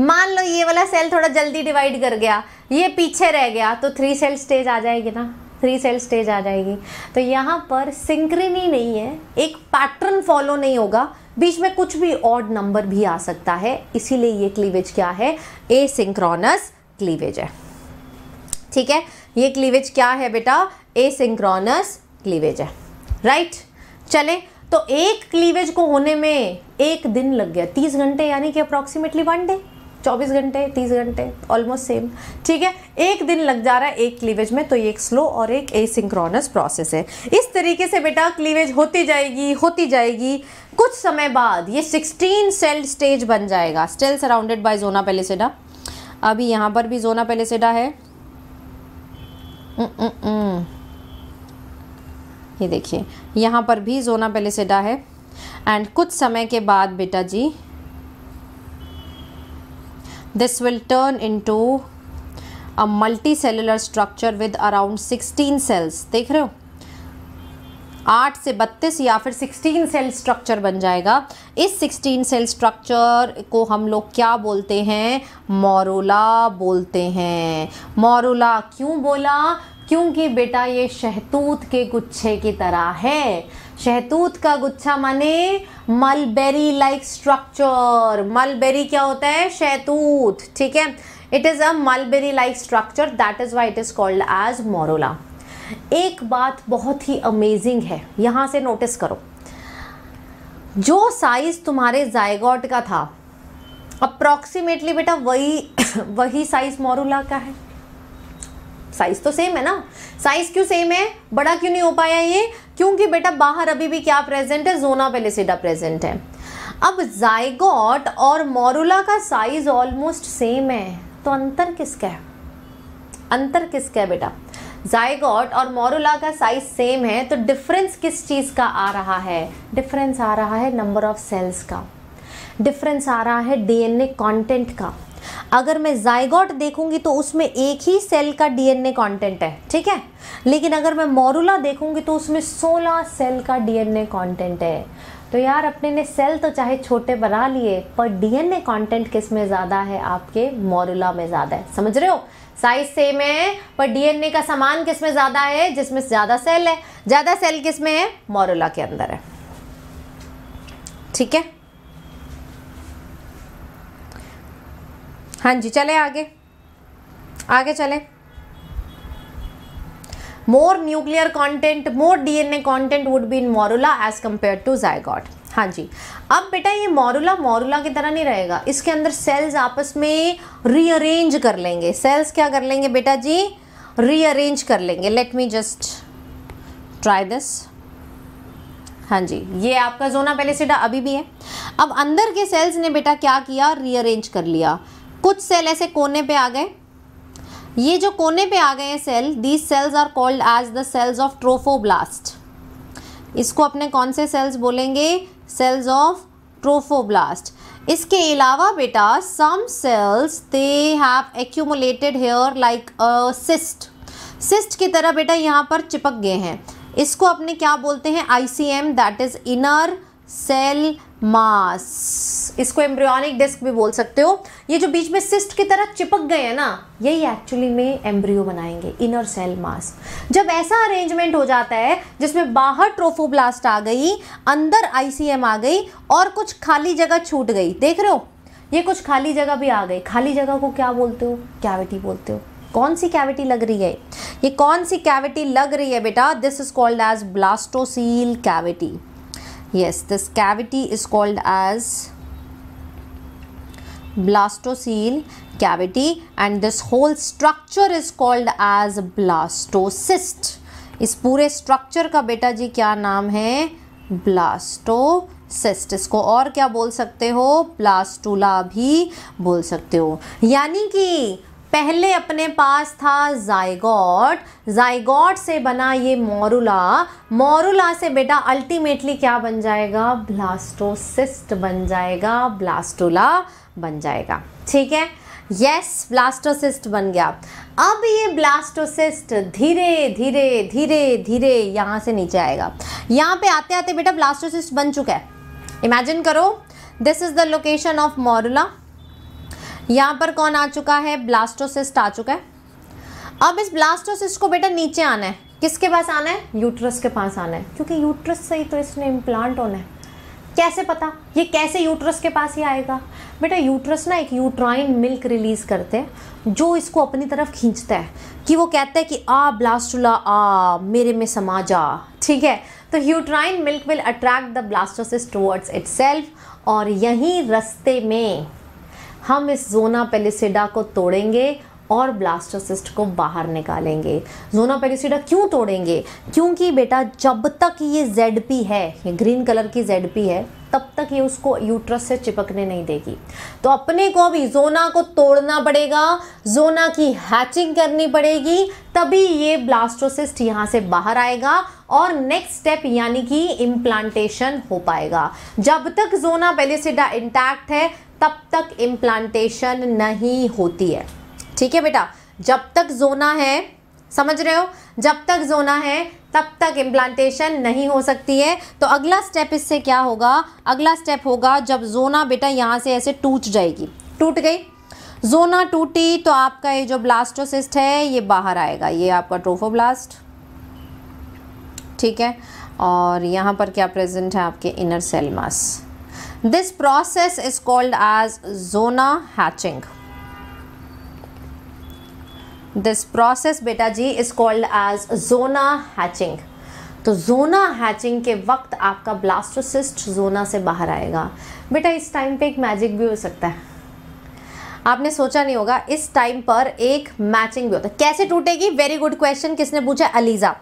मान लो ये वाला सेल थोड़ा जल्दी डिवाइड कर गया ये पीछे रह गया तो थ्री सेल स्टेज आ जाएगी ना थ्री सेल स्टेज आ जाएगी तो यहाँ पर सिंक्रिनी नहीं है एक पैटर्न फॉलो नहीं होगा बीच में कुछ भी ऑड नंबर भी आ सकता है इसीलिए ये क्लीवेज क्या है ए सिंक्रॉनस क्लीवेज है ठीक है ये क्लीवेज क्या है बेटा ए सिंक्रॉनस क्लीवेज है राइट चले तो एक क्लीवेज को होने में एक दिन लग गया तीस घंटे यानी कि अप्रॉक्सीमेटली वन डे चौबीस घंटे तीस घंटे ऑलमोस्ट सेम ठीक है एक दिन लग जा रहा है एक क्लीवेज में तो ये एक स्लो और एक एसिंक्रोनस प्रोसेस है इस तरीके से बेटा क्लीवेज होती जाएगी होती जाएगी कुछ समय बाद ये सिक्सटीन सेल स्टेज बन जाएगा स्टेल सराउंडेड बाय जोना पेलेसेडा अभी यहाँ पर भी जोना पेलेसेडा है ये देखिए यहाँ पर भी जोना पेलेसेडा है एंड कुछ समय के बाद बेटा जी This will turn into a multicellular structure with around 16 cells देख रहे हो आठ से बत्तीस या फिर सिक्सटीन सेल स्ट्रक्चर बन जाएगा इस सिक्सटीन सेल स्ट्रक्चर को हम लोग क्या बोलते हैं मोरूला बोलते हैं मोरूला क्यों बोला क्योंकि बेटा ये शहतूत के गुच्छे की तरह है शहतूत का गुच्छा माने मलबेरी लाइक स्ट्रक्चर मलबेरी क्या होता है शहतूत ठीक है it is a mulberry like structure that is why it is called as morula एक बात बहुत ही अमेजिंग है यहां से नोटिस करो जो साइज़ तुम्हारे जायगॉट का था अप्रॉक्सीमेटली बेटा वही [COUGHS] वही साइज़ मोरूला का है साइज़ तो सेम है ना साइज़ क्यों सेम है बड़ा क्यों नहीं हो पाया ये क्योंकि बेटा बाहर अभी भी क्या प्रेजेंट है जोना पेलेसिडा प्रेजेंट है अब जायगोट और मोरूला का साइज ऑलमोस्ट सेम है तो अंतर किसका है अंतर किसका है बेटा जायगोट और मोरूला का साइज सेम है तो डिफरेंस किस चीज़ का आ रहा है डिफरेंस आ रहा है नंबर ऑफ सेल्स का डिफरेंस आ रहा है डीएनए कंटेंट का अगर मैं जाइगॉट देखूंगी तो उसमें एक ही सेल का डीएनए कंटेंट है ठीक है लेकिन अगर मैं मोरूला देखूंगी तो उसमें 16 सेल का डीएनए कंटेंट है तो यार अपने ने सेल तो चाहे छोटे बना लिए पर डीएनए कंटेंट किस में ज़्यादा है आपके मोरूला में ज़्यादा है समझ रहे हो साइज सेम है पर डीएनए का सामान किस में ज़्यादा है जिसमें ज़्यादा सेल है ज़्यादा सेल किस में है मोरूला के अंदर है ठीक है हाँ जी चले आगे आगे चले more nuclear content more DNA content would be in morula as compare to zygote हाँ जी अब बेटा ये मोरूला मोरूला की तरह नहीं रहेगा इसके अंदर सेल्स आपस में रीअरेंज कर लेंगे सेल्स क्या कर लेंगे बेटा जी रीअरेंज कर लेंगे let me just try this हाँ जी ये आपका जोना पहले सीटा अभी भी है अब अंदर के सेल्स ने बेटा क्या किया रीअरेंज कर लिया कुछ सेल ऐसे कोने पे आ गए ये जो कोने पे आ गए cell these cells are called as the cells of trophoblast इसको अपने कौन से सेल्स बोलेंगे सेल्स ऑफ ट्रोफोब्लास्ट इसके अलावा बेटा some cells they have accumulated here like cyst cyst की तरह बेटा यहाँ पर चिपक गए हैं इसको अपने क्या बोलते हैं I C M that is inner cell mass इसको एम्ब्रियोनिक डिस्क भी बोल सकते हो ये जो बीच में सिस्ट की तरह चिपक गए हैं ना यही एक्चुअली में एम्ब्रियो बनाएंगे इनर सेल मास जब ऐसा अरेंजमेंट हो जाता है जिसमें बाहर ट्रोफोब्लास्ट आ गई अंदर आईसीएम आ गई और कुछ खाली जगह छूट गई देख रहे हो ये कुछ खाली जगह भी आ गई खाली जगह को क्या बोलते हो कैविटी बोलते हो कौन सी कैविटी लग रही है ये कौन सी कैविटी लग रही है बेटा this is called as blastocoel cavity yes this cavity is called as blastocoel cavity and this whole structure is called as blastocyst इस पूरे स्ट्रक्चर का बेटा जी क्या नाम है ब्लास्टोसिस्ट इसको और क्या बोल सकते हो ब्लास्टूला भी बोल सकते हो यानी कि पहले अपने पास था जायगॉट जायगॉट से बना ये मोरुला मोरुला से बेटा अल्टीमेटली क्या बन जाएगा ब्लास्टोसिस्ट बन जाएगा ब्लास्टोला बन जाएगा ठीक है यस ब्लास्टोसिस्ट बन गया अब ये ब्लास्टोसिस्ट धीरे धीरे धीरे धीरे यहाँ से नीचे आएगा यहाँ पे आते आते बेटा ब्लास्टोसिस्ट बन चुका है इमेजिन करो this is the location of morula यहाँ पर कौन आ चुका है ब्लास्टोसिस्ट आ चुका है अब इस ब्लास्टोसिस्ट को बेटा नीचे आना है किसके पास आना है यूट्रस के पास आना है क्योंकि यूट्रस से ही तो इसने इम्प्लांट होना है कैसे पता ये कैसे यूट्रस के पास ही आएगा बेटा यूट्रस ना एक यूट्राइन मिल्क रिलीज़ करते हैं जो इसको अपनी तरफ खींचता है कि वो कहता है कि आ ब्लास्टुला आ मेरे में समा जा ठीक है तो uterine milk will attract the blastocyst towards it और यहीं रस्ते में हम इस जोना पेलिसिडा को तोड़ेंगे और ब्लास्टोसिस्ट को बाहर निकालेंगे जोना पेलिसिडा क्यों तोड़ेंगे क्योंकि बेटा जब तक ये जेड पी है ये ग्रीन कलर की जेड पी है तब तक ये उसको यूट्रस से चिपकने नहीं देगी तो अपने को भी जोना को तोड़ना पड़ेगा जोना की हैचिंग करनी पड़ेगी तभी ये ब्लास्टोसिस्ट यहाँ से बाहर आएगा और नेक्स्ट स्टेप यानी कि इम्प्लांटेशन हो पाएगा जब तक जोना पेलिसिडा इंटैक्ट है तब तक इम्प्लांटेशन नहीं होती है ठीक है बेटा जब तक जोना है समझ रहे हो जब तक जोना है तब तक इम्प्लांटेशन नहीं हो सकती है तो अगला स्टेप इससे क्या होगा अगला स्टेप होगा जब जोना बेटा यहाँ से ऐसे टूट जाएगी टूट गई जोना टूटी तो आपका ये जो ब्लास्टोसिस्ट है ये बाहर आएगा ये आपका ट्रोफोब्लास्ट ठीक है और यहाँ पर क्या प्रेजेंट है आपके inner cell mass this process is called as zona hatching this process बेटा जी is called as zona hatching तो जोना हैचिंग के वक्त आपका ब्लास्टोसिस्ट जोना से बाहर आएगा बेटा इस टाइम पे एक मैजिक भी हो सकता है आपने सोचा नहीं होगा इस टाइम पर एक मैचिंग भी होता है कैसे टूटेगी वेरी गुड क्वेश्चन किसने पूछा अलीज़ा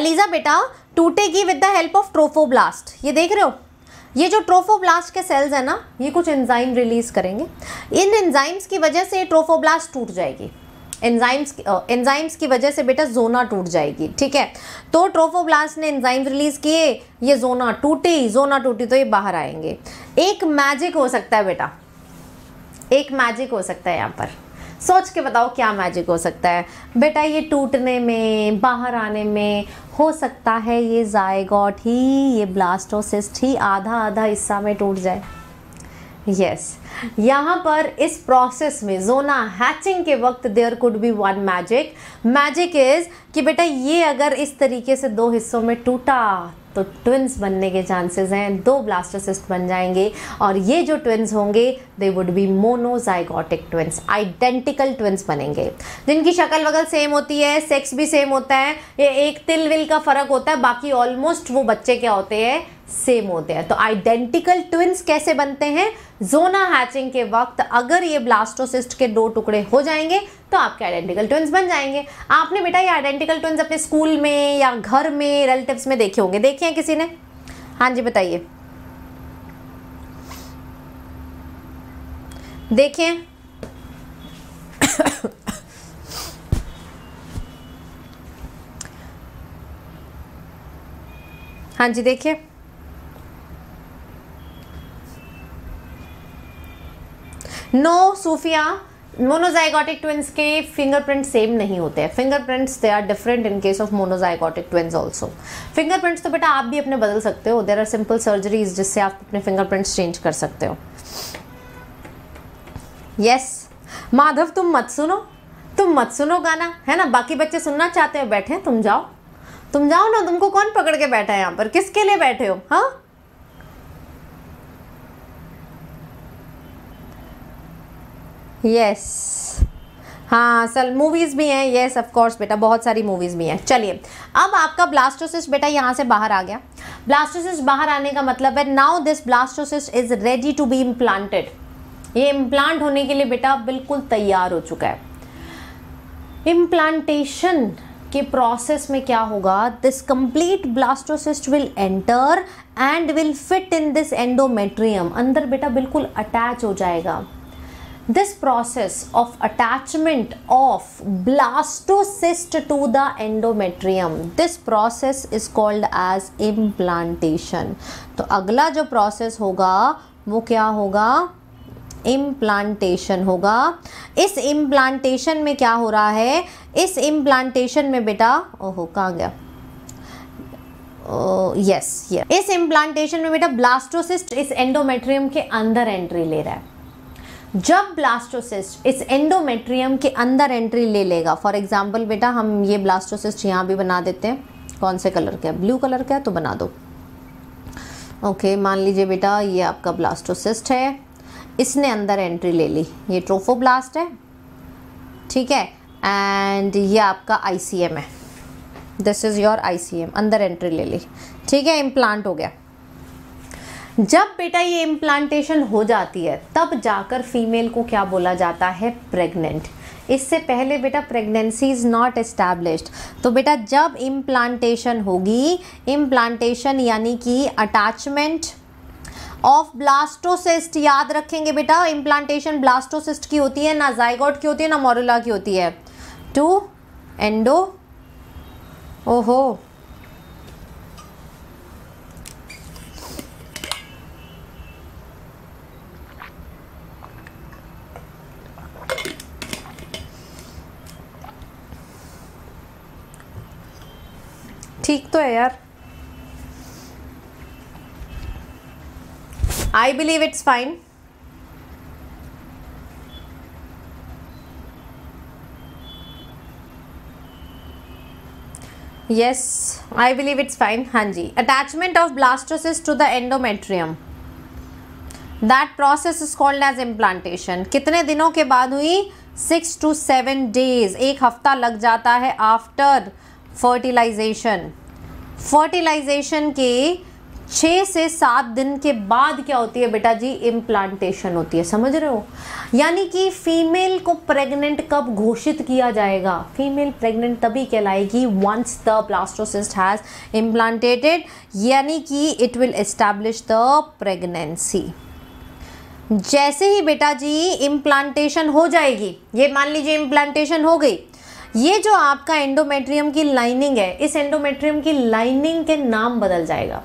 अलीज़ा बेटा टूटेगी with the help of trophoblast ये देख रहे हो ये जो ट्रोफोब्लास्ट के सेल्स हैं ना ये कुछ एंजाइम रिलीज करेंगे इन एंजाइम्स की वजह से ट्रोफोब्लास्ट टूट जाएगी एंजाइम्स एंजाइम्स की वजह से बेटा जोना टूट जाएगी ठीक है तो ट्रोफोब्लास्ट ने एंजाइम्स रिलीज किए ये जोना टूटी जोना टूटी तो ये बाहर आएंगे एक मैजिक हो सकता है बेटा एक मैजिक हो सकता है यहाँ पर सोच के बताओ क्या मैजिक हो सकता है बेटा ये टूटने में बाहर आने में हो सकता है ये जायगॉट ही ये ब्लास्टोसिस्ट ही आधा आधा हिस्सा में टूट जाए यस yes. यहाँ पर इस प्रोसेस में जोना हैचिंग के वक्त there could be one magic magic is कि बेटा ये अगर इस तरीके से दो हिस्सों में टूटा तो ट्विन्स बनने के चांसेस हैं दो ब्लास्टोसिस्ट बन जाएंगे और ये जो ट्विन्स होंगे they would be monozygotic twins identical twins बनेंगे जिनकी शक्ल वगल सेम होती है सेक्स भी सेम होता है ये एक तिल विल का फ़र्क होता है बाकी ऑलमोस्ट वो बच्चे क्या होते हैं सेम होते हैं तो आइडेंटिकल ट्विंस कैसे बनते हैं जोना हैचिंग के वक्त अगर ये ब्लास्टोसिस्ट के दो टुकड़े हो जाएंगे तो आपके आइडेंटिकल ट्विंस बन जाएंगे आपने बेटा ये आइडेंटिकल ट्विंस अपने स्कूल में या घर में रिलेटिव्स में देखे होंगे देखे हैं किसी ने हाँ जी बताइए देखिए हाँ जी देखिए नो सूफिया मोनोजाइगोटिक ट्विंस के फिंगरप्रिंट सेम नहीं होते हैं fingerprints they are different in case of monozygotic twins also fingerprints तो बेटा आप भी अपने बदल सकते हो देर आर सिंपल सर्जरीज जिससे आप अपने फिंगरप्रिंट्स चेंज कर सकते हो यस yes. माधव तुम मत सुनो तुम मत सुनो गाना है ना बाकी बच्चे सुनना चाहते हो बैठे तुम जाओ तुम जाओ ना तुमको कौन पकड़ के बैठा है यहाँ पर किसके लिए बैठे हो हाँ यस हाँ असल मूवीज़ भी हैं येस ऑफ कोर्स बेटा बहुत सारी मूवीज़ भी हैं चलिए अब आपका ब्लास्टोसिस्ट बेटा यहाँ से बाहर आ गया ब्लास्टोसिस्ट बाहर आने का मतलब है now this blastocyst is ready to be implanted ये इम्प्लांट होने के लिए बेटा बिल्कुल तैयार हो चुका है इम्प्लांटेशन के प्रोसेस में क्या होगा this complete blastocyst will enter and will fit in this endometrium अंदर बेटा बिल्कुल अटैच हो जाएगा this process of attachment of blastocyst to the endometrium this process is called as implantation तो अगला जो process होगा वो क्या होगा इम्प्लांटेशन होगा इस इम्प्लांटेशन में क्या हो रहा है इस इम्प्लांटेशन में बेटा ओहो कहाँ गया यस यस इस इम्प्लांटेशन में बेटा ब्लास्टोसिस्ट इस एंडोमेट्रियम के अंदर एंट्री ले रहा है जब ब्लास्टोसिस्ट इस एंडोमेट्रियम के अंदर एंट्री ले लेगा फॉर एग्जाम्पल बेटा हम ये ब्लास्टोसिस्ट यहाँ भी बना देते हैं कौन से कलर का है ब्लू कलर का है तो बना दो ओके okay, मान लीजिए बेटा ये आपका ब्लास्टोसिस्ट है इसने अंदर एंट्री ले ली ये ट्रोफोब्लास्ट है ठीक है एंड ये आपका आईसीएम है दिस इज़ योर आईसीएम अंदर एंट्री ले ली ठीक है इम्प्लांट हो गया जब बेटा ये इम्प्लांटेशन हो जाती है तब जाकर फीमेल को क्या बोला जाता है प्रेग्नेंट इससे पहले बेटा प्रेगनेंसी इज़ नॉट एस्टैब्लिश्ड तो बेटा जब इम्प्लांटेशन होगी इम्प्लांटेशन यानी कि अटैचमेंट ऑफ ब्लास्टोसिस्ट याद रखेंगे बेटा इम्प्लांटेशन ब्लास्टोसिस्ट की होती है ना जाइगोट की होती है ना मोरूला की होती है टू एंडो ओहो ठीक तो है यार I believe it's fine yes I believe it's fine हाँ जी attachment of blastocyst to the endometrium that process is called as implantation कितने दिनों के बाद हुई सिक्स टू सेवन डेज एक हफ्ता लग जाता है आफ्टर फर्टिलाइजेशन फर्टिलाइजेशन के छः से सात दिन के बाद क्या होती है बेटा जी इम्प्लांटेशन होती है समझ रहे हो यानी कि फीमेल को प्रेग्नेंट कब घोषित किया जाएगा फीमेल प्रेग्नेंट तभी कहलाएगी once the blastocyst has implantated यानी कि it will establish the pregnancy जैसे ही बेटा जी इम्प्लांटेशन हो जाएगी ये मान लीजिए इम्प्लांटेशन हो गई ये जो आपका एंडोमेट्रियम की लाइनिंग है इस एंडोमेट्रियम की लाइनिंग के नाम बदल जाएगा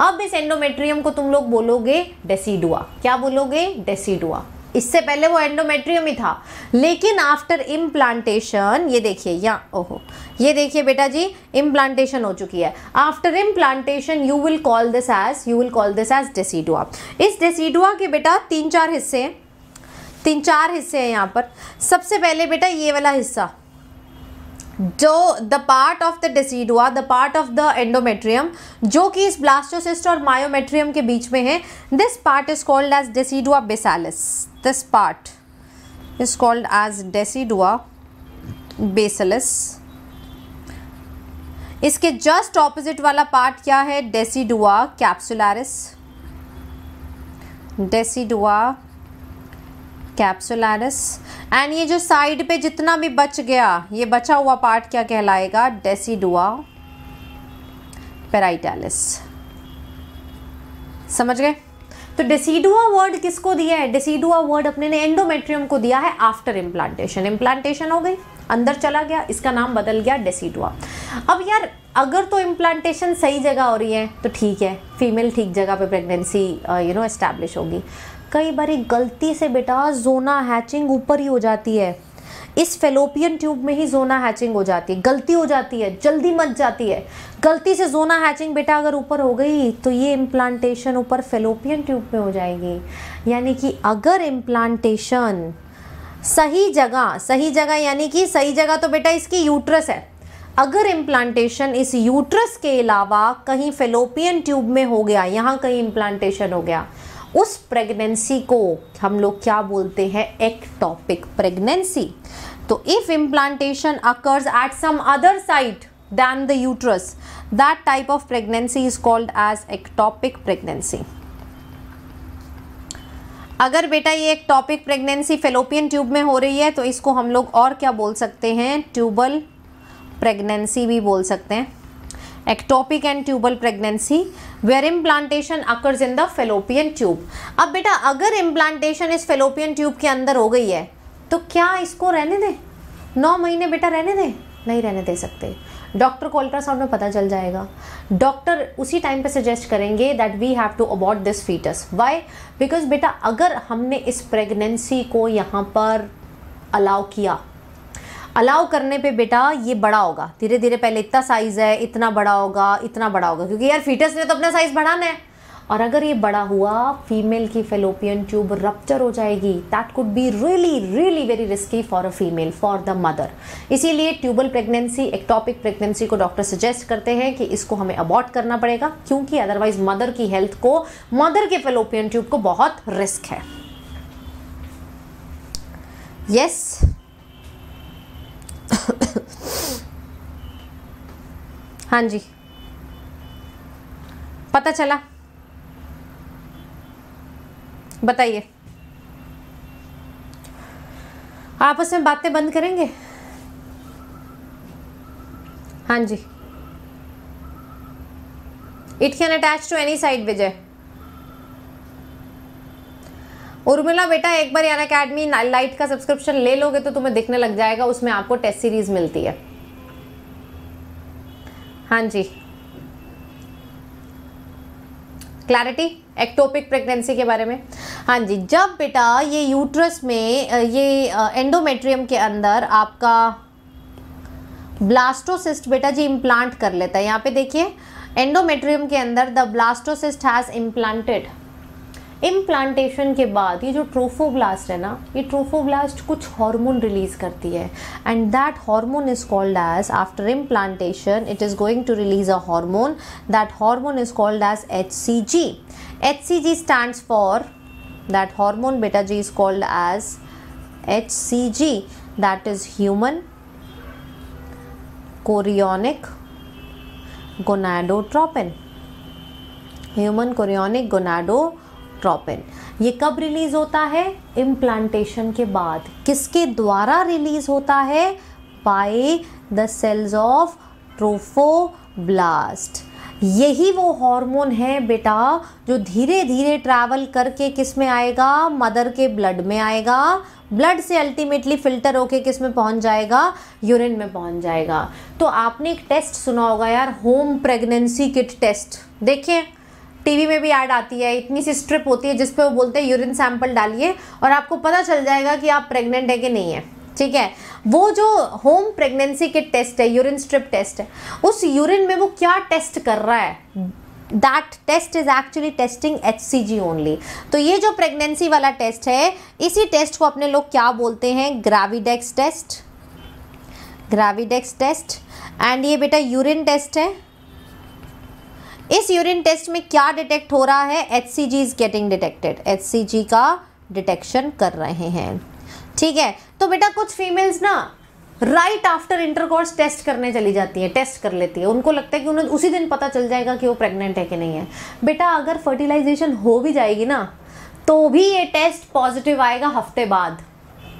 अब इस एंडोमेट्रियम को तुम लोग बोलोगे डेसीडुआ क्या बोलोगे डेसीडुआ इससे पहले वो एंडोमेट्रियम ही था लेकिन आफ्टर इम्प्लांटेशन ये देखिए या ओहो ये देखिए बेटा जी इम्प्लांटेशन हो चुकी है after implantation you will call this as you will call this as decidua इस डेसीडुआ के बेटा तीन चार हिस्से हैं तीन चार हिस्से हैं यहाँ पर सबसे पहले बेटा ये वाला हिस्सा जो द पार्ट ऑफ द हुआ the part of the endometrium जो कि इस ब्लास्टोसिस्ट और मायोमेट्रियम के बीच में है this part is called as decidua basalis this part is called as decidua basalis इसके जस्ट ऑपोजिट वाला पार्ट क्या है decidua capsularis decidua capsularis and ये जो साइड पे जितना भी बच गया ये बचा हुआ पार्ट क्या कहलाएगा डेसीडुआ पेराइटालिस समझ गए तो डेसीडुआ वर्ड किसको दिया है डेसीडुआ वर्ड अपने ने एंडोमेट्रियम को दिया है आफ्टर इम्प्लांटेशन इम्प्लांटेशन हो गई अंदर चला गया इसका नाम बदल गया डेसीडुआ अब यार अगर तो इम्प्लांटेशन सही जगह हो रही है तो ठीक है फीमेल ठीक जगह पे प्रेगनेंसी यू नो एस्टैब्लिश होगी कई बार एक गलती से बेटा जोना हैचिंग ऊपर ही हो जाती है इस फेलोपियन ट्यूब में ही जोना हैचिंग हो जाती है गलती हो जाती है जल्दी मच जाती है गलती से जोना हैचिंग बेटा अगर ऊपर हो गई तो ये इम्प्लांटेशन ऊपर फेलोपियन ट्यूब में हो जाएगी यानी कि अगर इम्प्लांटेशन सही जगह सही जगह यानी कि सही जगह तो बेटा इसकी यूट्रस है अगर इम्प्लांटेशन इस यूट्रस के अलावा कहीं फेलोपियन ट्यूब में हो गया यहाँ कहीं इम्प्लांटेशन हो गया उस प्रेगनेंसी को हम लोग क्या बोलते हैं एक्टॉपिक प्रेगनेंसी तो if implantation occurs at some other site than the uterus. That type of pregnancy is called as ectopic pregnancy अगर बेटा ये एक टॉपिक प्रेगनेंसी फेलोपियन ट्यूब में हो रही है तो इसको हम लोग और क्या बोल सकते हैं ट्यूबल प्रेगनेंसी भी बोल सकते हैं ectopic and tubal pregnancy where implantation occurs in the fallopian tube अब बेटा अगर इम्प्लांटेशन इस फेलोपियन ट्यूब के अंदर हो गई है तो क्या इसको रहने दें नौ महीने बेटा रहने दें नहीं रहने दे सकते डॉक्टर को अल्ट्रासाउंड में पता चल जाएगा डॉक्टर उसी टाइम पे सजेस्ट करेंगे that we have to abort this foetus why because बेटा अगर हमने इस प्रेगनेंसी को यहाँ पर अलाउ किया अलाउ करने पे बेटा ये बड़ा होगा धीरे धीरे पहले इतना साइज़ है इतना बड़ा होगा इतना बड़ा होगा क्योंकि यार फीटस ने तो अपना साइज़ बढ़ाना है और अगर ये बड़ा हुआ फीमेल की फेलोपियन ट्यूब रप्चर हो जाएगी that could be really really very risky for a female for the mother इसीलिए ट्यूबल प्रेगनेंसी एक्टॉपिक प्रेगनेंसी को डॉक्टर सजेस्ट करते हैं कि इसको हमें अबॉर्ट करना पड़ेगा क्योंकि अदरवाइज मदर की हेल्थ को मदर के फेलोपियन ट्यूब को बहुत रिस्क है यस yes, हाँ जी पता चला बताइए आपस में बातें बंद करेंगे हाँ जी it can attach to any side Vijay Urmila बेटा एक बार यान अकेडमी लाइट का सब्सक्रिप्शन ले लोगे तो तुम्हें दिखने लग जाएगा उसमें आपको टेस्ट सीरीज मिलती है हाँ जी क्लैरिटी एक्टोपिक प्रेगनेंसी के बारे में हाँ जी जब बेटा ये यूट्रस में ये एंडोमेट्रियम के अंदर आपका ब्लास्टोसिस्ट बेटा जी इम्प्लांट कर लेता है यहाँ पे देखिए एंडोमेट्रियम के अंदर the blastocyst has implanted implantation के बाद ये जो ट्रोफोब्लास्ट है ना ये ट्रोफोब्लास्ट कुछ हार्मोन रिलीज करती है and that hormone is called as after implantation it is going to release a hormone that hormone is called as H C G H C G stand for that hormone बेटा जी is called as H C G that is human chorionic gonadotropin human chorionic gonadotropin ये कब release होता है implantation के बाद किसके द्वारा रिलीज़ होता है by the cells of trophoblast यही वो हार्मोन है बेटा जो धीरे धीरे ट्रैवल करके किस में आएगा मदर के ब्लड में आएगा ब्लड से अल्टीमेटली फिल्टर होके किस में पहुंच जाएगा यूरिन में पहुंच जाएगा तो आपने एक टेस्ट सुना होगा यार होम प्रेगनेंसी किट टेस्ट देखिए टीवी में भी ऐड आती है इतनी सी स्ट्रिप होती है जिसपे वो बोलते हैं यूरिन सैंपल डालिए और आपको पता चल जाएगा कि आप प्रेग्नेंट है कि नहीं है ठीक है वो जो होम प्रेगनेंसी के टेस्ट है यूरिन स्ट्रिप टेस्ट है उस यूरिन में वो क्या टेस्ट कर रहा है that test is actually testing H C G only तो ये जो प्रेगनेंसी वाला टेस्ट है इसी टेस्ट को अपने लोग क्या बोलते हैं Gravidex test Gravidex test and ये बेटा यूरिन टेस्ट है इस यूरिन टेस्ट में क्या डिटेक्ट हो रहा है H C G is getting detected H C G का डिटेक्शन कर रहे हैं ठीक है तो बेटा कुछ फीमेल्स ना राइट आफ्टर इंटरकोर्स टेस्ट करने चली जाती है टेस्ट कर लेती है उनको लगता है कि उन्हें उसी दिन पता चल जाएगा कि वो प्रेग्नेंट है कि नहीं है बेटा अगर फर्टिलाइजेशन हो भी जाएगी ना तो भी ये टेस्ट पॉजिटिव आएगा हफ्ते बाद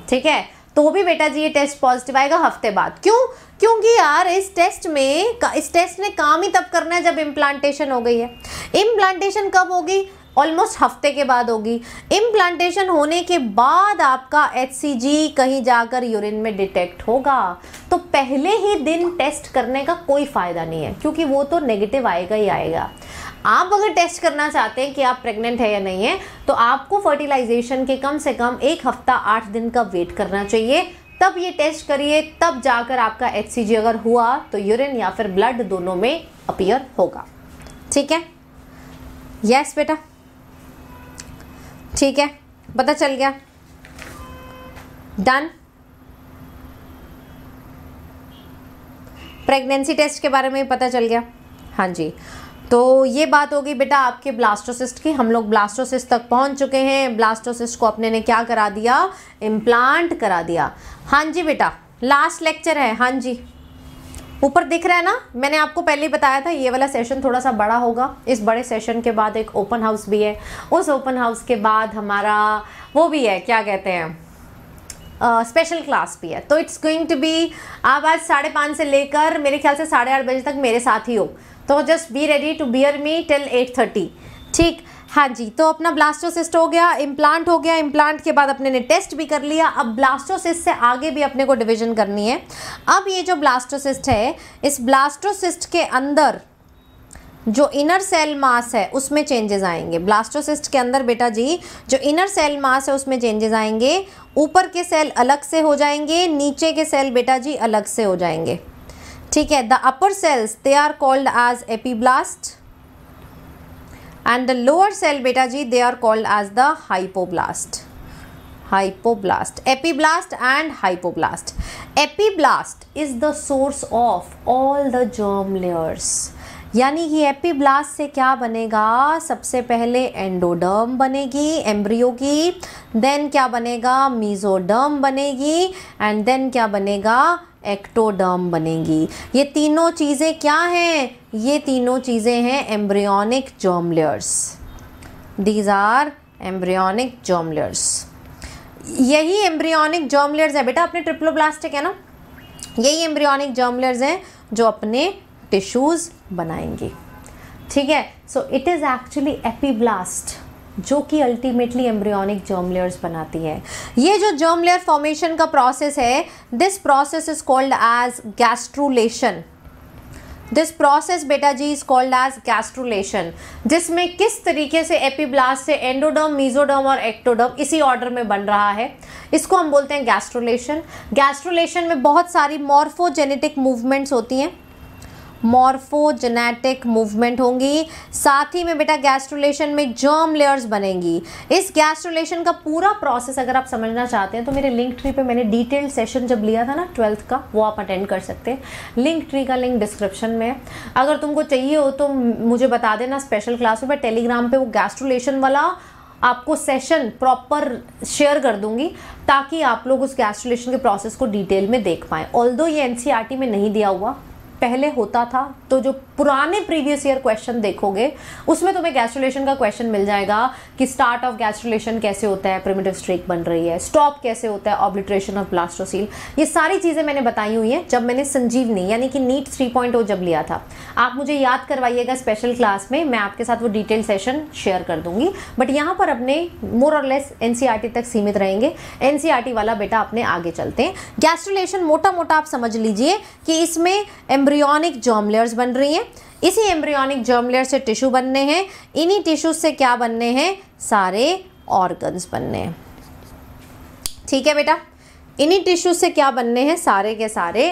ठीक है तो भी बेटा जी ये टेस्ट पॉजिटिव आएगा हफ्ते बाद क्यों क्योंकि यार इस टेस्ट में इस टेस्ट ने काम ही तब करना है जब इम्प्लांटेशन हो गई है इम्प्लांटेशन कब होगी ऑलमोस्ट हफ्ते के बाद होगी इम्प्लांटेशन होने के बाद आपका एच कहीं जाकर यूरिन में डिटेक्ट होगा तो पहले ही दिन टेस्ट करने का कोई फ़ायदा नहीं है क्योंकि वो तो नेगेटिव आएगा ही आएगा आप अगर टेस्ट करना चाहते हैं कि आप प्रेग्नेंट है या नहीं है तो आपको फर्टिलाइजेशन के कम से कम एक हफ्ता आठ दिन का वेट करना चाहिए तब ये टेस्ट करिए तब जाकर आपका एच अगर हुआ तो यूरिन या फिर ब्लड दोनों में अपियर होगा ठीक है यस बेटा ठीक है पता चल गया डन प्रेगनेंसी टेस्ट के बारे में पता चल गया हाँ जी तो ये बात हो गई बेटा आपके ब्लास्टोसिस्ट की हम लोग ब्लास्टोसिस्ट तक पहुंच चुके हैं ब्लास्टोसिस्ट को अपने ने क्या करा दिया इम्प्लांट करा दिया हाँ जी बेटा लास्ट लेक्चर है हाँ जी ऊपर दिख रहा है ना मैंने आपको पहले ही बताया था ये वाला सेशन थोड़ा सा बड़ा होगा इस बड़े सेशन के बाद एक ओपन हाउस भी है उस ओपन हाउस के बाद हमारा वो भी है क्या कहते हैं स्पेशल uh, क्लास भी है तो इट्स गोइंग टू बी आप आज साढ़े पाँच से लेकर मेरे ख्याल से साढ़े आठ बजे तक मेरे साथ ही हो तो just be ready to bear me till eight thirty ठीक हाँ जी तो अपना ब्लास्टोसिस्ट हो गया इम्प्लांट हो गया इम्प्लांट के बाद अपने ने टेस्ट भी कर लिया अब ब्लास्टोसिस्ट से आगे भी अपने को डिवीजन करनी है अब ये जो ब्लास्टोसिस्ट है इस ब्लास्टोसिस्ट के अंदर जो इनर सेल मास है उसमें चेंजेस आएंगे ब्लास्टोसिस्ट के अंदर बेटा जी जो इनर सेल मास है उसमें चेंजेस आएंगे ऊपर के सेल अलग से हो जाएंगे नीचे के सेल बेटा जी अलग से हो जाएंगे ठीक है the upper cells they are called as epiblast and the lower cell बेटा जी they are called as the hypoblast hypoblast epiblast and hypoblast epiblast is the source of all the germ layers यानी कि epiblast से क्या बनेगा सबसे पहले endoderm बनेगी एम्ब्रियो की देन क्या बनेगा मीजोडर्म बनेगी एंड देन क्या बनेगा एक्टोडर्म बनेगी ये तीनों चीज़ें क्या हैं ये तीनों चीज़ें हैं embryonic germ layers these are embryonic germ layers यही एम्ब्रियोनिक जर्मलेयर्स हैं है बेटा अपने ट्रिप्लोब्लास्टिक है ना यही एम्ब्रियोनिक जर्मलेयर्स हैं जो अपने टिश्यूज़ बनाएंगे ठीक है so it is actually epiblast जो कि अल्टीमेटली एम्ब्रियोनिक जर्म लेयर्स बनाती है ये जो जर्म लेयर फॉर्मेशन का प्रोसेस है this process is called as gastrulation this process बेटा जी इज कॉल्ड एज गैस्ट्रोलेशन जिसमें किस तरीके से एपीब्लास्ट से एंडोडर्म मीजोडर्म और एक्टोडर्म इसी ऑर्डर में बन रहा है इसको हम बोलते हैं गैस्ट्रोलेशन गैस्ट्रोलेशन में बहुत सारी मॉर्फोजेनेटिक मूवमेंट्स होती हैं मॉर्फोजेनेटिक मूवमेंट होंगी साथ ही में बेटा गैस्ट्रोलेशन में जर्म लेयर्स बनेंगी इस गैस्ट्रोलेशन का पूरा प्रोसेस अगर आप समझना चाहते हैं तो मेरे लिंक ट्री पे मैंने डिटेल्ड सेशन जब लिया था ना ट्वेल्थ का वो आप अटेंड कर सकते हैं लिंक ट्री का लिंक डिस्क्रिप्शन में है अगर तुमको चाहिए हो तो मुझे बता देना स्पेशल क्लास में मैं टेलीग्राम पर वो गैस्ट्रोलेशन वाला आपको सेशन प्रॉपर शेयर कर दूंगी ताकि आप लोग उस गैस्ट्रोलेशन के प्रोसेस को डिटेल में देख पाएं ऑल ये एन e में नहीं दिया हुआ पहले होता था तो जो पुराने प्रीवियस ईयर क्वेश्चन देखोगे उसमें तुम्हें गैस्ट्रोलेशन का क्वेश्चन मिल जाएगा कि स्टार्ट ऑफ गैस्ट्रोलेशन कैसे होता है प्रिमेटिव स्ट्रीक बन रही है स्टॉप कैसे होता है ऑब्लिट्रेशन ऑफ ब्लास्टोसील ये सारी चीज़ें मैंने बताई हुई हैं जब मैंने संजीवनी यानी कि नीट थ्री पॉइंट जब लिया था आप मुझे याद करवाइएगा स्पेशल क्लास में मैं आपके साथ वो डिटेल सेशन शेयर कर दूंगी बट यहाँ पर अपने मोर और लेस एन तक सीमित रहेंगे एन e वाला बेटा अपने आगे चलते हैं गैस्ट्रोलेशन मोटा मोटा आप समझ लीजिए कि इसमें एम्ब्रियोनिक जॉम लेयर्स बन रही हैं इसी एम्ब्रियोनिक जॉम लेयर से टिश्यू बनने हैं इन्हीं टिश्यूज से क्या बनने हैं सारे ऑर्गन्स बनने हैं ठीक है बेटा इन्हीं टिश्यूज से क्या बनने हैं सारे के सारे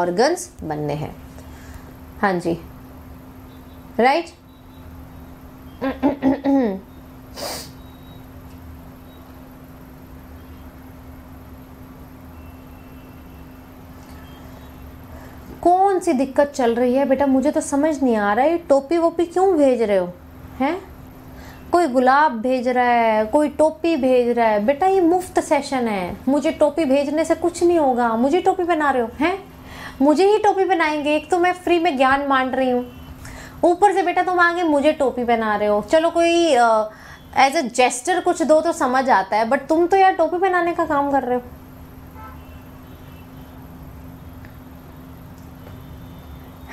ऑर्गन्स बनने हैं हाँ जी राइट right? [CLEARS THROAT] हम्म। सी दिक्कत चल रही है बेटा मुझे तो समझ नहीं आ रहा है टोपी वोपी क्यों भेज रहे हो हैं कोई गुलाब भेज रहा है कोई टोपी भेज रहा है बेटा ये मुफ्त सेशन है मुझे टोपी भेजने से कुछ नहीं होगा मुझे टोपी पहना रहे हो हैं मुझे ही टोपी पहनाएंगे एक तो मैं फ्री में ज्ञान मान रही हूँ ऊपर से बेटा तुम आगे मुझे टोपी पहना रहे हो चलो कोई एज अ जेस्टर कुछ दो तो समझ आता है बट तुम तो यार टोपी पहनाने का काम कर रहे हो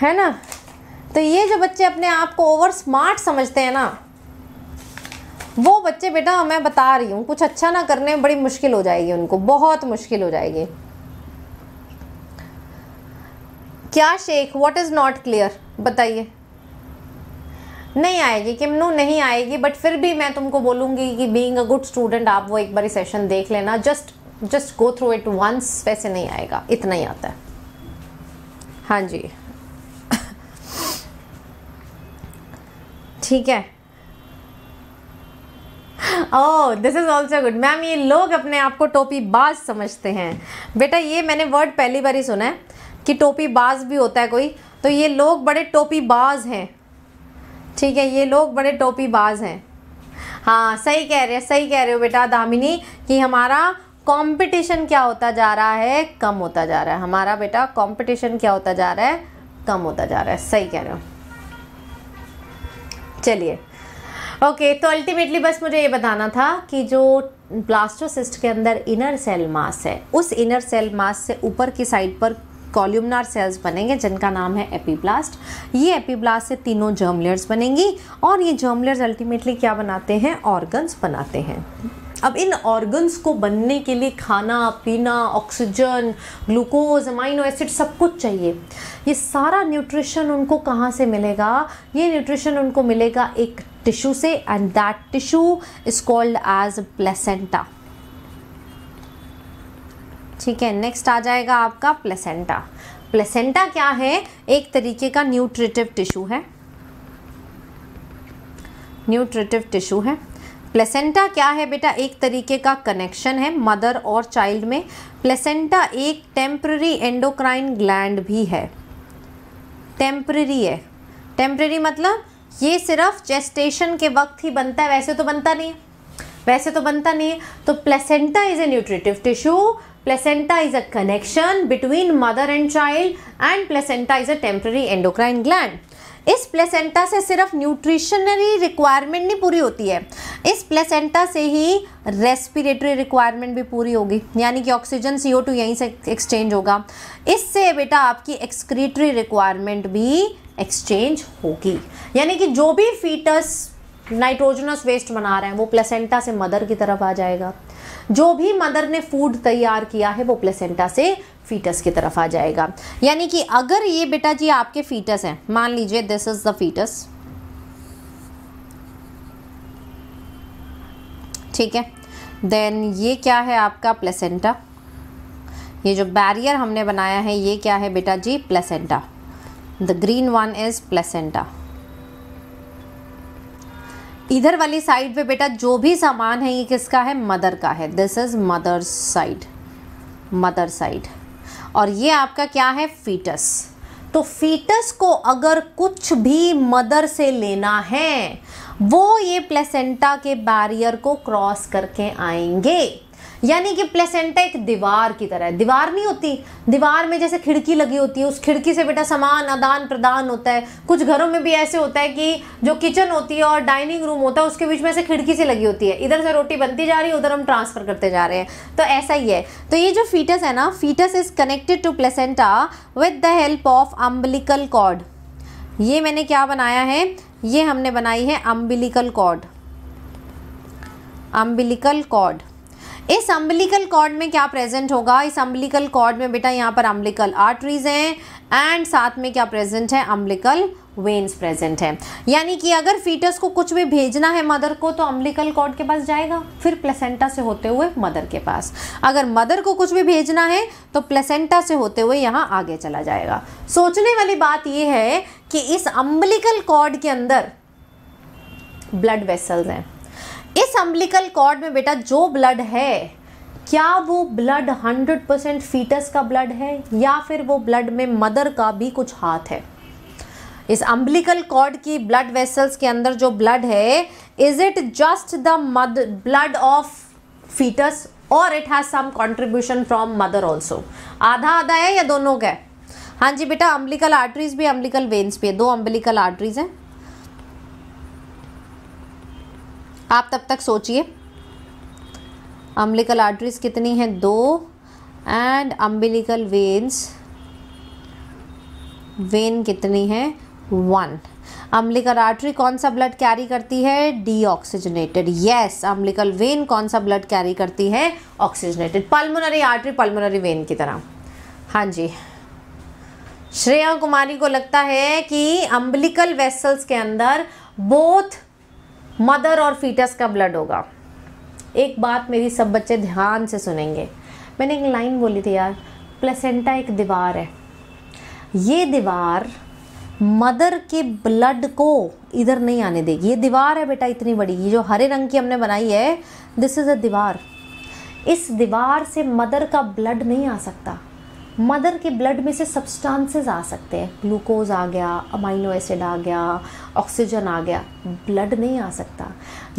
है ना तो ये जो बच्चे अपने आप को ओवर स्मार्ट समझते हैं ना वो बच्चे बेटा मैं बता रही हूँ कुछ अच्छा ना करने में बड़ी मुश्किल हो जाएगी उनको बहुत मुश्किल हो जाएगी क्या शेख वॉट इज़ नॉट क्लियर बताइए नहीं आएगी किमनू नहीं आएगी बट फिर भी मैं तुमको बोलूँगी कि बीइंग अ गुड स्टूडेंट आप वो एक बार सेशन देख लेना just just go through it once वैसे नहीं आएगा इतना ही आता है हाँ जी ठीक है oh this is also good ma'am ये लोग अपने आप को टोपी बाज समझते हैं बेटा ये मैंने वर्ड पहली बार ही सुना है कि टोपी बाज भी होता है कोई तो ये लोग बड़े टोपी बाज हैं ठीक है ये लोग बड़े टोपी बाज हैं हाँ सही कह रहे सही कह रहे हो बेटा दामिनी कि हमारा कंपटीशन क्या होता जा रहा है कम होता जा रहा है हमारा बेटा कंपटीशन क्या होता जा रहा है कम होता जा रहा है सही कह रहे हो चलिए ओके okay, तो अल्टीमेटली बस मुझे ये बताना था कि जो ब्लास्टोसिस्ट के अंदर इनर सेल मास है उस इनर सेल मास से ऊपर की साइड पर कॉल्यूमनार सेल्स बनेंगे जिनका नाम है एपीब्लास्ट ये एपीब्लास्ट से तीनों जर्मलेयर्स बनेंगी और ये जर्मलेयर्स अल्टीमेटली क्या बनाते हैं ऑर्गन्स बनाते हैं अब इन ऑर्गन्स को बनने के लिए खाना पीना ऑक्सीजन ग्लूकोज अमाइनो एसिड सब कुछ चाहिए ये सारा न्यूट्रिशन उनको कहाँ से मिलेगा ये न्यूट्रिशन उनको मिलेगा एक टिश्यू से and that tissue is called as placenta ठीक है नेक्स्ट आ जाएगा आपका प्लेसेंटा प्लेसेंटा क्या है एक तरीके का न्यूट्रिटिव टिश्यू है न्यूट्रिटिव टिश्यू है प्लेसेंटा क्या है बेटा एक तरीके का कनेक्शन है मदर और चाइल्ड में प्लेसेंटा एक टेम्प्ररी एंडोक्राइन ग्लैंड भी है टेम्प्ररी है टेम्प्ररी मतलब ये सिर्फ जेस्टेशन के वक्त ही बनता है वैसे तो बनता नहीं है वैसे तो बनता नहीं है तो placenta is a nutritive tissue placenta is a connection between mother and child and placenta is a temporary endocrine gland इस प्लेसेंटा से सिर्फ न्यूट्रिशनरी रिक्वायरमेंट नहीं पूरी होती है इस प्लेसेंटा से ही रेस्पिरेटरी रिक्वायरमेंट भी पूरी होगी यानी कि ऑक्सीजन सी ओ टू यहीं से एक्सचेंज होगा इससे बेटा आपकी एक्सक्रीटरी रिक्वायरमेंट भी एक्सचेंज होगी यानी कि जो भी फीटस नाइट्रोजनस वेस्ट बना रहे हैं वो प्लेसेंटा से मदर की तरफ आ जाएगा जो भी मदर ने फूड तैयार किया है वो प्लेसेंटा से फीटस की तरफ आ जाएगा यानी कि अगर ये बेटा जी आपके फीटस हैं मान लीजिए दिस इज़ द फीटस ठीक है देन ये क्या है आपका प्लेसेंटा ये जो बैरियर हमने बनाया है ये क्या है बेटा जी placenta the green one is placenta इधर वाली साइड पे बेटा जो भी सामान है ये किसका है मदर का है this is mother side mother side और ये आपका क्या है फीटस तो फीटस को अगर कुछ भी मदर से लेना है वो ये प्लेसेंटा के बैरियर को क्रॉस करके आएंगे यानी कि प्लेसेंटा एक दीवार की तरह है दीवार नहीं होती दीवार में जैसे खिड़की लगी होती है उस खिड़की से बेटा सामान आदान प्रदान होता है कुछ घरों में भी ऐसे होता है कि जो किचन होती है और डाइनिंग रूम होता है उसके बीच में से खिड़की से लगी होती है इधर से रोटी बनती जा रही है उधर हम ट्रांसफ़र करते जा रहे हैं तो ऐसा ही है तो ये जो फीटस है ना foetus is connected to placenta with the help of umbilical cord ये मैंने क्या बनाया है ये हमने बनाई है अम्बिलिकल कॉड अम्बिलिकल कॉड इस अम्बलिकल कॉर्ड में क्या प्रेजेंट होगा इस अम्बलिकल कॉर्ड में बेटा यहाँ पर अम्बलिकल आर्टरीज हैं एंड साथ में क्या प्रेजेंट है अम्बलिकल वेन्स प्रेजेंट है यानी कि अगर फीटस को कुछ भी भेजना है मदर को तो अम्बलिकल कॉर्ड के पास जाएगा फिर प्लेसेंटा से होते हुए मदर के पास अगर मदर को कुछ भी भेजना है तो प्लेसेंटा से होते हुए यहाँ आगे चला जाएगा सोचने वाली बात यह है कि इस अम्बलिकल कॉर्ड के अंदर ब्लड वेसल्स हैं इस अम्बलिकल कॉर्ड में बेटा जो ब्लड है क्या वो ब्लड 100% परसेंट फीटस का ब्लड है या फिर वो ब्लड में मदर का भी कुछ हाथ है इस अम्बलिकल कॉर्ड की ब्लड वेसल्स के अंदर जो ब्लड है is it just the mud blood of foetus और it has some contribution from mother also आधा आधा है या दोनों का है हाँ जी बेटा अम्बलिकल आर्टरीज भी अम्बलिकल वेन्स भी है दो अम्बलिकल आर्टरीज हैं आप तब तक सोचिए अम्बिलिकल आर्टरीज कितनी है दो एंड अम्बिलिकल वेन्स वेन कितनी है वन अम्बिलिकल आर्टरी कौन सा ब्लड कैरी करती है deoxygenated yes umbilical vein कौन सा ब्लड कैरी करती है oxygenated pulmonary artery pulmonary vein की तरह हाँ जी श्रेया कुमारी को लगता है कि अम्बिलिकल वेसल्स के अंदर बोथ मदर और फीटस का ब्लड होगा एक बात मेरी सब बच्चे ध्यान से सुनेंगे मैंने एक लाइन बोली थी यार प्लेसेंटा एक दीवार है ये दीवार मदर के ब्लड को इधर नहीं आने देगी ये दीवार है बेटा इतनी बड़ी ये जो हरे रंग की हमने बनाई है दिस इज़ अ दीवार इस दीवार से मदर का ब्लड नहीं आ सकता मदर के ब्लड में से सब्सटेंसेस आ सकते हैं ग्लूकोज आ गया अमाइनो एसिड आ गया ऑक्सीजन आ गया ब्लड नहीं आ सकता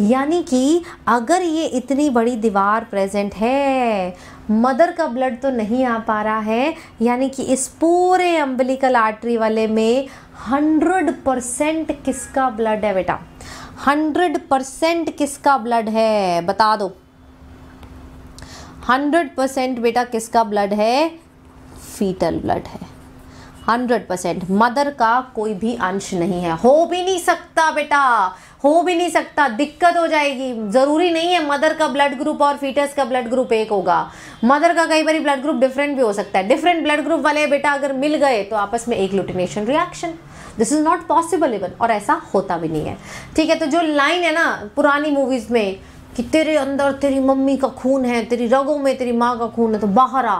यानी कि अगर ये इतनी बड़ी दीवार प्रेजेंट है मदर का ब्लड तो नहीं आ पा रहा है यानी कि इस पूरे अम्बलिकल आर्टरी वाले में हंड्रेड परसेंट किसका ब्लड है बेटा हंड्रेड परसेंट किसका ब्लड है बता दो हंड्रेड परसेंट बेटा किसका ब्लड है फीटल ब्लड है हंड्रेड परसेंट मदर का कोई भी अंश नहीं है हो भी नहीं सकता बेटा हो भी नहीं सकता दिक्कत हो जाएगी ज़रूरी नहीं है मदर का ब्लड ग्रुप और फीटस का ब्लड ग्रुप एक होगा मदर का कई बार ब्लड ग्रुप डिफरेंट भी हो सकता है डिफरेंट ब्लड ग्रुप वाले बेटा अगर मिल गए तो आपस में agglutination reaction this is not possible even और ऐसा होता भी नहीं है ठीक है तो जो लाइन है ना पुरानी मूवीज़ में कि तेरे अंदर तेरी मम्मी का खून है तेरी रगों में तेरी माँ का खून है तो बाहर आ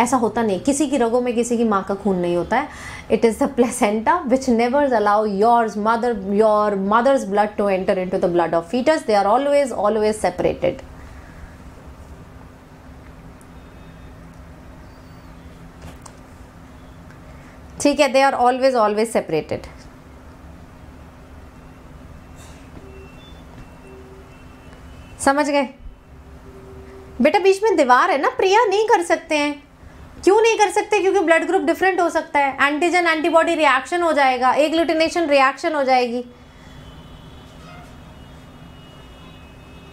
ऐसा होता नहीं किसी की रगों में किसी की माँ का खून नहीं होता है it is the placenta which nevers allow yours mother your mother's blood to enter in to the blood of foetus they are always always separated ठीक है they are always always separated समझ गए बेटा बीच में दीवार है ना प्रिया नहीं कर सकते हैं क्यों नहीं कर सकते क्योंकि ब्लड ग्रुप डिफरेंट हो सकता है एंटीजन एंटीबॉडी रिएक्शन हो जाएगा एक ग्लूटिनेशन रिएक्शन हो जाएगी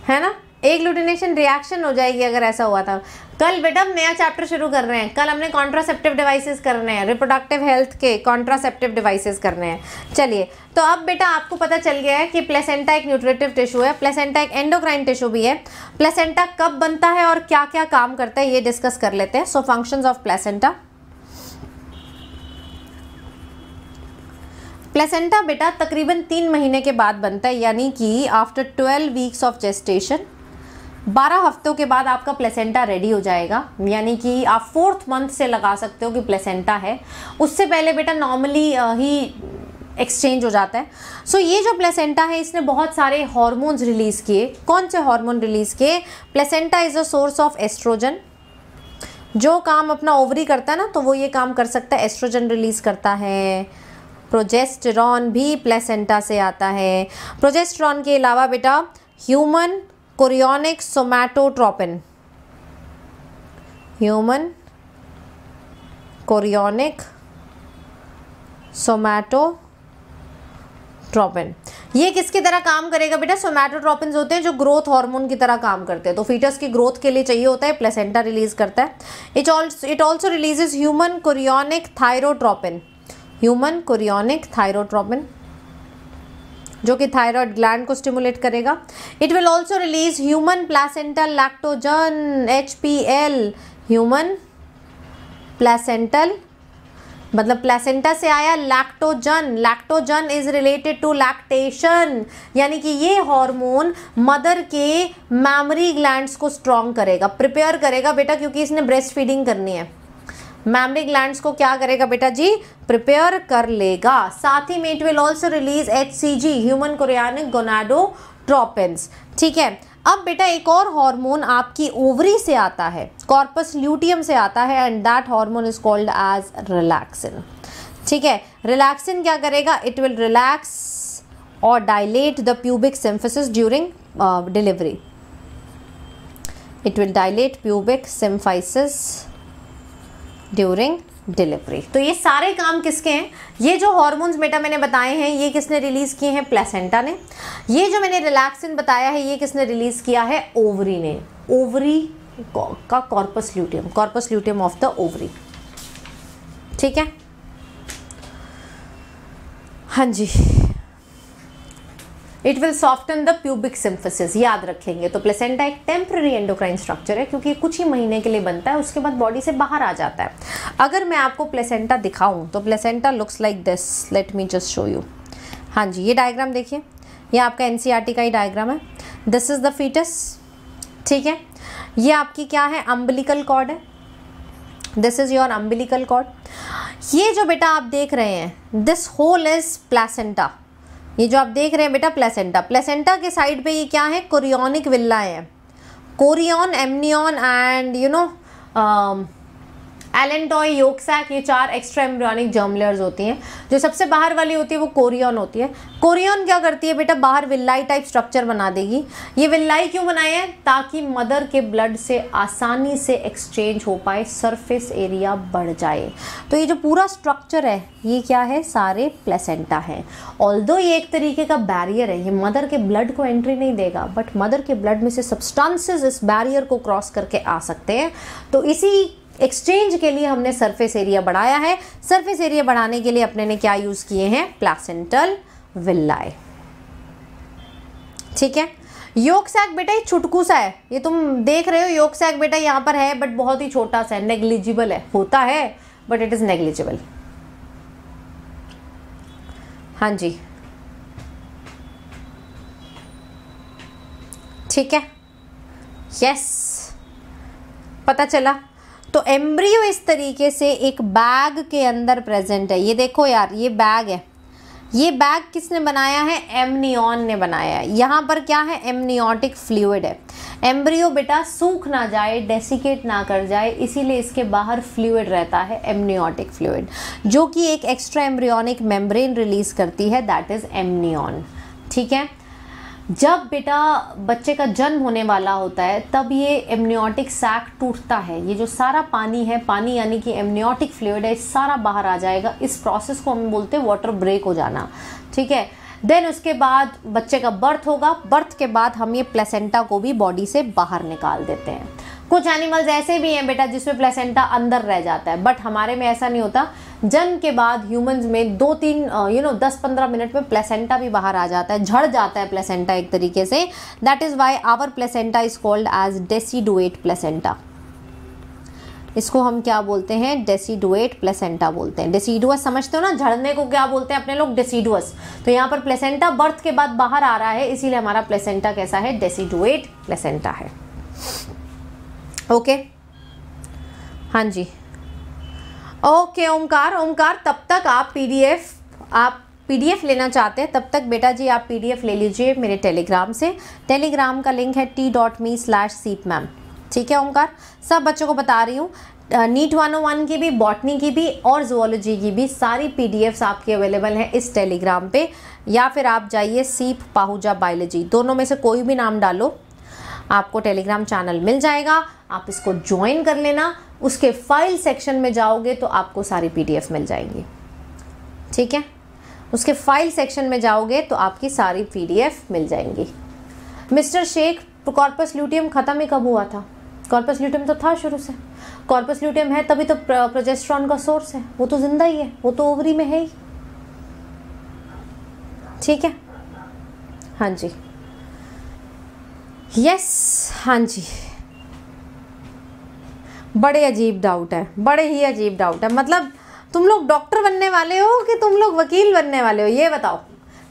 है ना एक लुटिनेशन रिएक्शन हो जाएगी अगर ऐसा हुआ था कल बेटा नया चैप्टर शुरू कर रहे हैं कल हमने कॉन्ट्रासेप्टिव डिवाइसेस करने हैं रिप्रोडक्टिव हेल्थ के कॉन्ट्रासेप्टिव डिवाइसेस करने हैं चलिए तो अब बेटा आपको पता चल गया है कि प्लेसेंटा एक न्यूट्रेटिव टिश्यू है प्लेसेंटा एक एंडोक्राइन टिश्यू भी है प्लेसेंटा कब बनता है और क्या क्या काम करता है ये डिस्कस कर लेते हैं so functions of placenta placenta बेटा तकरीबन तीन महीने के बाद बनता है यानी कि after twelve weeks of gestation 12 हफ्तों के बाद आपका प्लेसेंटा रेडी हो जाएगा यानी कि आप फोर्थ मंथ से लगा सकते हो कि प्लेसेंटा है उससे पहले बेटा नॉर्मली ही एक्सचेंज हो जाता है सो so, ये जो प्लेसेंटा है इसने बहुत सारे हॉर्मोन्स रिलीज़ किए कौन से हार्मोन रिलीज़ किए placenta is a source of oestrogen जो काम अपना ओवरी करता है ना तो वो ये काम कर सकता है एस्ट्रोजन रिलीज़ करता है प्रोजेस्टरॉन भी प्लेसेंटा से आता है प्रोजेस्टरॉन के अलावा बेटा human chorionic somatotropin human chorionic somatotropin ये किसकी तरह काम करेगा बेटा सोमैटोट्रोपिन होते हैं जो ग्रोथ हार्मोन की तरह काम करते हैं तो फीटस की ग्रोथ के लिए चाहिए होता है प्लेसेंटा रिलीज करता है it also it also releases human chorionic thyrotropin human chorionic thyrotropin जो कि थायराइड ग्लैंड को स्टिमुलेट करेगा it will also release human placental lactogen H P L human placental मतलब प्लेसेंटा से आया lactogen lactogen is related to lactation यानी कि ये हार्मोन मदर के मैमरी ग्लैंड्स को स्ट्रॉन्ग करेगा प्रिपेयर करेगा बेटा क्योंकि इसने ब्रेस्ट फीडिंग करनी है मैमरी ग्लैंड को क्या करेगा बेटा जी प्रिपेयर कर लेगा साथ ही में it will also release H C G human chorionic gonado ठीक है अब बेटा एक और हार्मोन आपकी ओवरी से आता है कॉर्पस ल्यूटियम से आता है and that hormone is called as relaxin ठीक है रिलैक्सिन क्या करेगा इट विल रिलैक्स और dilate the pubic symphysis during delivery it will dilate pubic symphysis during delivery तो ये सारे काम किसके हैं ये जो हॉर्मोन्स बेटा मैंने बताए हैं ये किसने रिलीज़ किए हैं प्लेसेंटा ने ये जो मैंने रिलैक्सिन बताया है ये किसने रिलीज़ किया है ओवरी ने ओवरी का corpus luteum corpus luteum of the ovary ठीक है हाँ जी it will soften the pubic symphysis याद रखेंगे तो प्लेसेंटा एक टेम्प्ररी एंडोक्राइन स्ट्रक्चर है क्योंकि कुछ ही महीने के लिए बनता है उसके बाद बॉडी से बाहर आ जाता है अगर मैं आपको प्लेसेंटा दिखाऊं तो placenta looks like this let me just show you हाँ जी ये डायग्राम देखिए ये आपका एन e का ही डायग्राम है दिस इज़ द फीटस ठीक है ये आपकी क्या है अम्बलिकल कॉर्ड है this is your umbilical cord ये जो बेटा आप देख रहे हैं दिस होल इज़ प्लेसेंटा ये जो आप देख रहे हैं बेटा प्लेसेंटा प्लेसेंटा के साइड पे ये क्या है कोरियोनिक विल्ला है chorion amnion and you know allantois yolk sac ये चार एक्स्ट्रा जर्म लेयर्स होती हैं जो सबसे बाहर वाली होती है वो कोरियन होती है कोरियन क्या करती है बेटा बाहर विल्लाई टाइप स्ट्रक्चर बना देगी ये विल्लाई क्यों बनाए हैं ताकि मदर के ब्लड से आसानी से एक्सचेंज हो पाए सरफेस एरिया बढ़ जाए तो ये जो पूरा स्ट्रक्चर है ये क्या है सारे प्लेसेंटा है ऑल ये एक तरीके का बैरियर है ये मदर के ब्लड को एंट्री नहीं देगा बट मदर के ब्लड में से सब्सटेंसेस इस बैरियर को क्रॉस करके आ सकते हैं तो इसी एक्सचेंज के लिए हमने सरफेस एरिया बढ़ाया है सरफेस एरिया बढ़ाने के लिए अपने ने क्या यूज़ किए हैं प्लासेंटल विल्लाए ठीक है योग सैक बेटा ये छुटकू सा है ये तुम देख रहे हो योग सैक बेटा यहाँ पर है बट बहुत ही छोटा सा है नेग्लिजिबल है होता है बट इट इज़ नेग्लिजिबल हाँ जी ठीक है यस पता चला तो एम्ब्रियो इस तरीके से एक बैग के अंदर प्रेजेंट है ये देखो यार ये बैग है ये बैग किसने बनाया है एमनियन ने बनाया है यहाँ पर क्या है एमनियोटिक फ्लूड है एम्ब्रियो बेटा सूख ना जाए डेसिकेट ना कर जाए इसीलिए इसके बाहर फ्लूड रहता है एमनियोटिक फ्लूड जो कि एक एक्स्ट्रा एम्ब्रियोनिक मेम्ब्रेन रिलीज करती है दैट इज़ एमनियन ठीक है जब बेटा बच्चे का जन्म होने वाला होता है तब ये एमनियोटिक सैक टूटता है ये जो सारा पानी है पानी यानी कि एमनियोटिक फ्लूड है सारा बाहर आ जाएगा इस प्रोसेस को हम बोलते हैं वाटर ब्रेक हो जाना ठीक है देन उसके बाद बच्चे का बर्थ होगा बर्थ के बाद हम ये प्लेसेंटा को भी बॉडी से बाहर निकाल देते हैं कुछ एनिमल्स ऐसे भी हैं बेटा जिसमें प्लेसेंटा अंदर रह जाता है बट हमारे में ऐसा नहीं होता जन्म के बाद ह्यूमंस में दो तीन यू uh, नो दस पंद्रह मिनट में प्लेसेंटा भी बाहर आ जाता है झड़ जाता है प्लेसेंटा एक तरीके से that is why our placenta is called as deciduate placenta इसको हम क्या बोलते हैं डेसीडुएट प्लेसेंटा बोलते हैं डेसीडुअस समझते हो ना झड़ने को क्या बोलते हैं अपने लोग डेसीडुअस तो यहाँ पर प्लेसेंटा बर्थ के बाद बाहर आ रहा है इसीलिए हमारा प्लेसेंटा कैसा है डेसीडुएट प्लेसेंटा है ओके okay? हाँ जी ओके ओमकार ओमकार तब तक आप पीडीएफ आप पीडीएफ लेना चाहते हैं तब तक बेटा जी आप पीडीएफ ले लीजिए मेरे टेलीग्राम से टेलीग्राम का लिंक है t dot me slash seep ma'am ठीक है ओमकार सब बच्चों को बता रही हूँ नीट वन वन oh की भी बॉटनी की भी और जोलॉजी की भी सारी एफ़्स आपके अवेलेबल हैं इस टेलीग्राम पे या फिर आप जाइए सीप पाहूजा बायोलॉजी दोनों में से कोई भी नाम डालो आपको टेलीग्राम चैनल मिल जाएगा आप इसको ज्वाइन कर लेना उसके फाइल सेक्शन में जाओगे तो आपको सारी पी मिल जाएंगी ठीक है उसके फाइल सेक्शन में जाओगे तो आपकी सारी पी मिल जाएंगी मिस्टर शेख कॉर्पस ल्यूटियम ख़त्म ही कब हुआ था कॉर्पस ल्यूटियम तो था शुरू से कॉर्पस ल्यूटियम है तभी तो प्रोजेस्ट्रॉन का सोर्स है वो तो ज़िंदा ही है वो तो ओवरी में है ही ठीक है हाँ जी यस हाँ जी बड़े अजीब डाउट है बड़े ही अजीब डाउट है मतलब तुम लोग डॉक्टर बनने वाले हो कि तुम लोग वकील बनने वाले हो ये बताओ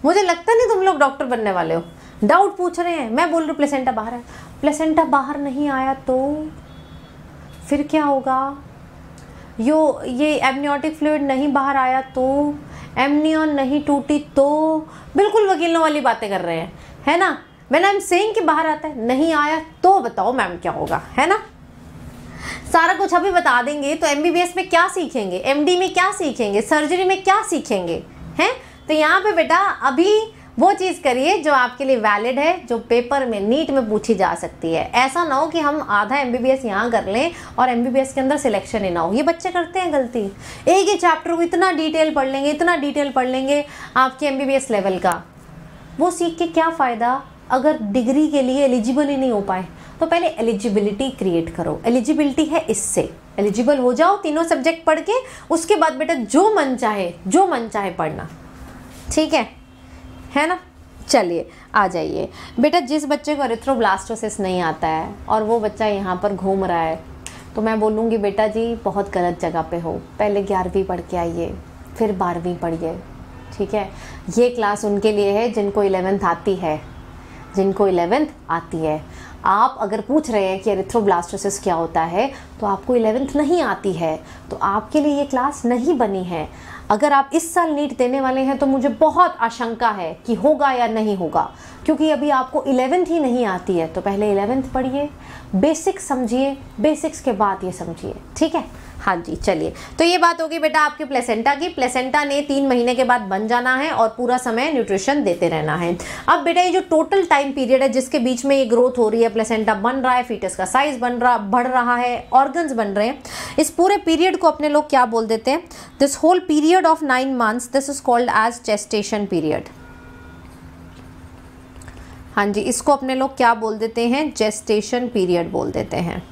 मुझे लगता नहीं तुम लोग डॉक्टर बनने वाले हो डाउट पूछ रहे हैं मैं बोल रही हूँ प्लेसेंटा बाहर है प्लेसेंटा बाहर नहीं आया तो फिर क्या होगा यो ये एमनियोटिक फ्लूड नहीं बाहर आया तो एमनियन नहीं टूटी तो बिल्कुल वकीलों वाली बातें कर रहे हैं है ना मैन आई एम सेइंग कि बाहर आता है नहीं आया तो बताओ मैम क्या होगा है ना सारा कुछ अभी बता देंगे तो एम में क्या सीखेंगे एम में क्या सीखेंगे सर्जरी में क्या सीखेंगे हैं तो यहाँ पे बेटा अभी वो चीज़ करिए जो आपके लिए वैलिड है जो पेपर में नीट में पूछी जा सकती है ऐसा ना हो कि हम आधा एम बी बी एस यहाँ कर लें और एम बी बी एस के अंदर सिलेक्शन ही ना हो ये बच्चे करते हैं गलती एक ही चैप्टर को इतना डिटेल पढ़ लेंगे इतना डिटेल पढ़ लेंगे आपके M B B S level का वो सीख के क्या फ़ायदा अगर डिग्री के लिए एलिजिबल ही नहीं हो पाए तो पहले एलिजिबिलिटी क्रिएट करो एलिजिबिलिटी है इससे एलिजिबल हो जाओ तीनों सब्जेक्ट पढ़ के उसके बाद बेटा जो मन चाहे जो मन चाहे पढ़ना ठीक है है ना चलिए आ जाइए बेटा जिस बच्चे को एरिथ्रोब्लास्टोसिस नहीं आता है और वो बच्चा यहाँ पर घूम रहा है तो मैं बोलूँगी बेटा जी बहुत गलत जगह पे हो पहले ग्यारहवीं पढ़ के आइए फिर बारहवीं पढ़िए ठीक है ये क्लास उनके लिए है जिनको इलेवेंथ आती है जिनको इलेवेंथ आती है आप अगर पूछ रहे हैं कि एरिथ्रोब्लास्टोसिस क्या होता है तो आपको इलेवेंथ नहीं आती है तो आपके लिए ये क्लास नहीं बनी है अगर आप इस साल नीट देने वाले हैं तो मुझे बहुत आशंका है कि होगा या नहीं होगा क्योंकि अभी आपको इलेवेंथ ही नहीं आती है तो पहले इलेवेंथ पढ़िए बेसिक्स समझिए बेसिक्स के बाद ये समझिए ठीक है हाँ जी चलिए तो ये बात होगी बेटा आपके प्लेसेंटा की प्लेसेंटा ने तीन महीने के बाद बन जाना है और पूरा समय न्यूट्रिशन देते रहना है अब बेटा ये जो टोटल टाइम पीरियड है जिसके बीच में ये ग्रोथ हो रही है प्लेसेंटा बन रहा है फीटस का साइज बन रहा बढ़ रहा है ऑर्गन्स बन रहे हैं इस पूरे पीरियड को अपने लोग क्या बोल देते हैं this whole period of nine months this is called as gestation period हाँ जी इसको अपने लोग क्या बोल देते हैं जेस्टेशन पीरियड बोल देते हैं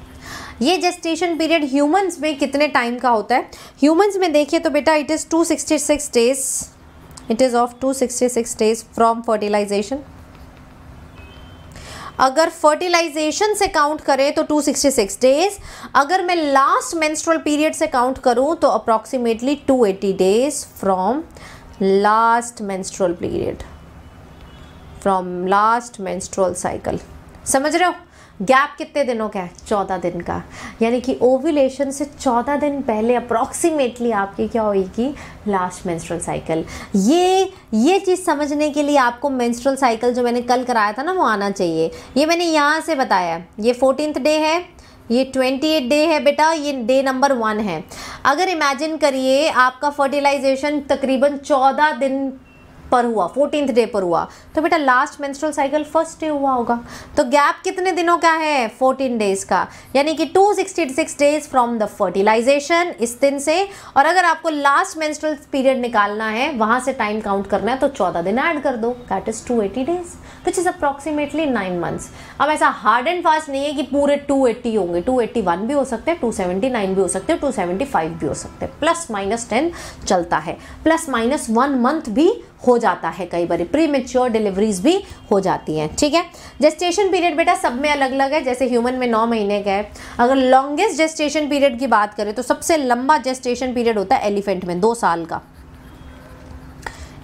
ये जेस्टेशन पीरियड ह्यूमंस में कितने टाइम का होता है ह्यूमंस में देखिए तो बेटा it is two sixty six days it is of two sixty six days from fertilization अगर फर्टिलाइजेशन से काउंट करें तो 266 डेज अगर मैं लास्ट मेंस्ट्रुअल पीरियड से काउंट करूं तो approximately 280 days from last menstrual period from last menstrual cycle समझ रहे हो गैप कितने दिनों का है चौदह दिन का यानी कि ओव्यूलेशन से चौदह दिन पहले अप्रॉक्सीमेटली आपकी क्या होगी लास्ट मेंस्ट्रुअल साइकिल ये ये चीज़ समझने के लिए आपको मेंस्ट्रुअल साइकिल जो मैंने कल कराया था ना वो आना चाहिए ये मैंने यहाँ से बताया ये फोर्टीनथ डे है ये ट्वेंटी एट डे है बेटा ये डे नंबर वन है अगर इमेजिन करिए आपका फर्टिलाइजेशन तकरीबन चौदह दिन पर हुआ फोर्टीन डे पर हुआ तो बेटा last menstrual cycle first day हुआ होगा तो गैप कितने दिनों का है फोर्टीन डेज का यानी कि 266 डेज फ्रॉम द फर्टिलाइजेशन इस दिन से और अगर आपको लास्ट मेंस्ट्रुअल पीरियड निकालना है वहां से टाइम काउंट करना है तो चौदह दिन ऐड कर दो that is two days which is approximately nine months अब ऐसा हार्ड एंड फास्ट नहीं है कि पूरे टू होंगे टू भी हो सकते हैं टू भी हो सकते हैं टू भी हो सकते हैं प्लस माइनस टेन चलता है प्लस माइनस वन मंथ भी हो जाता है कई बार प्री मेच्योर डिलीवरीज भी हो जाती हैं ठीक है जेस्टेशन पीरियड बेटा सब में अलग अलग है जैसे ह्यूमन में नौ महीने का है अगर लॉन्गेस्ट जेस्टेशन पीरियड की बात करें तो सबसे लंबा जेस्टेशन पीरियड होता है एलिफेंट में दो साल का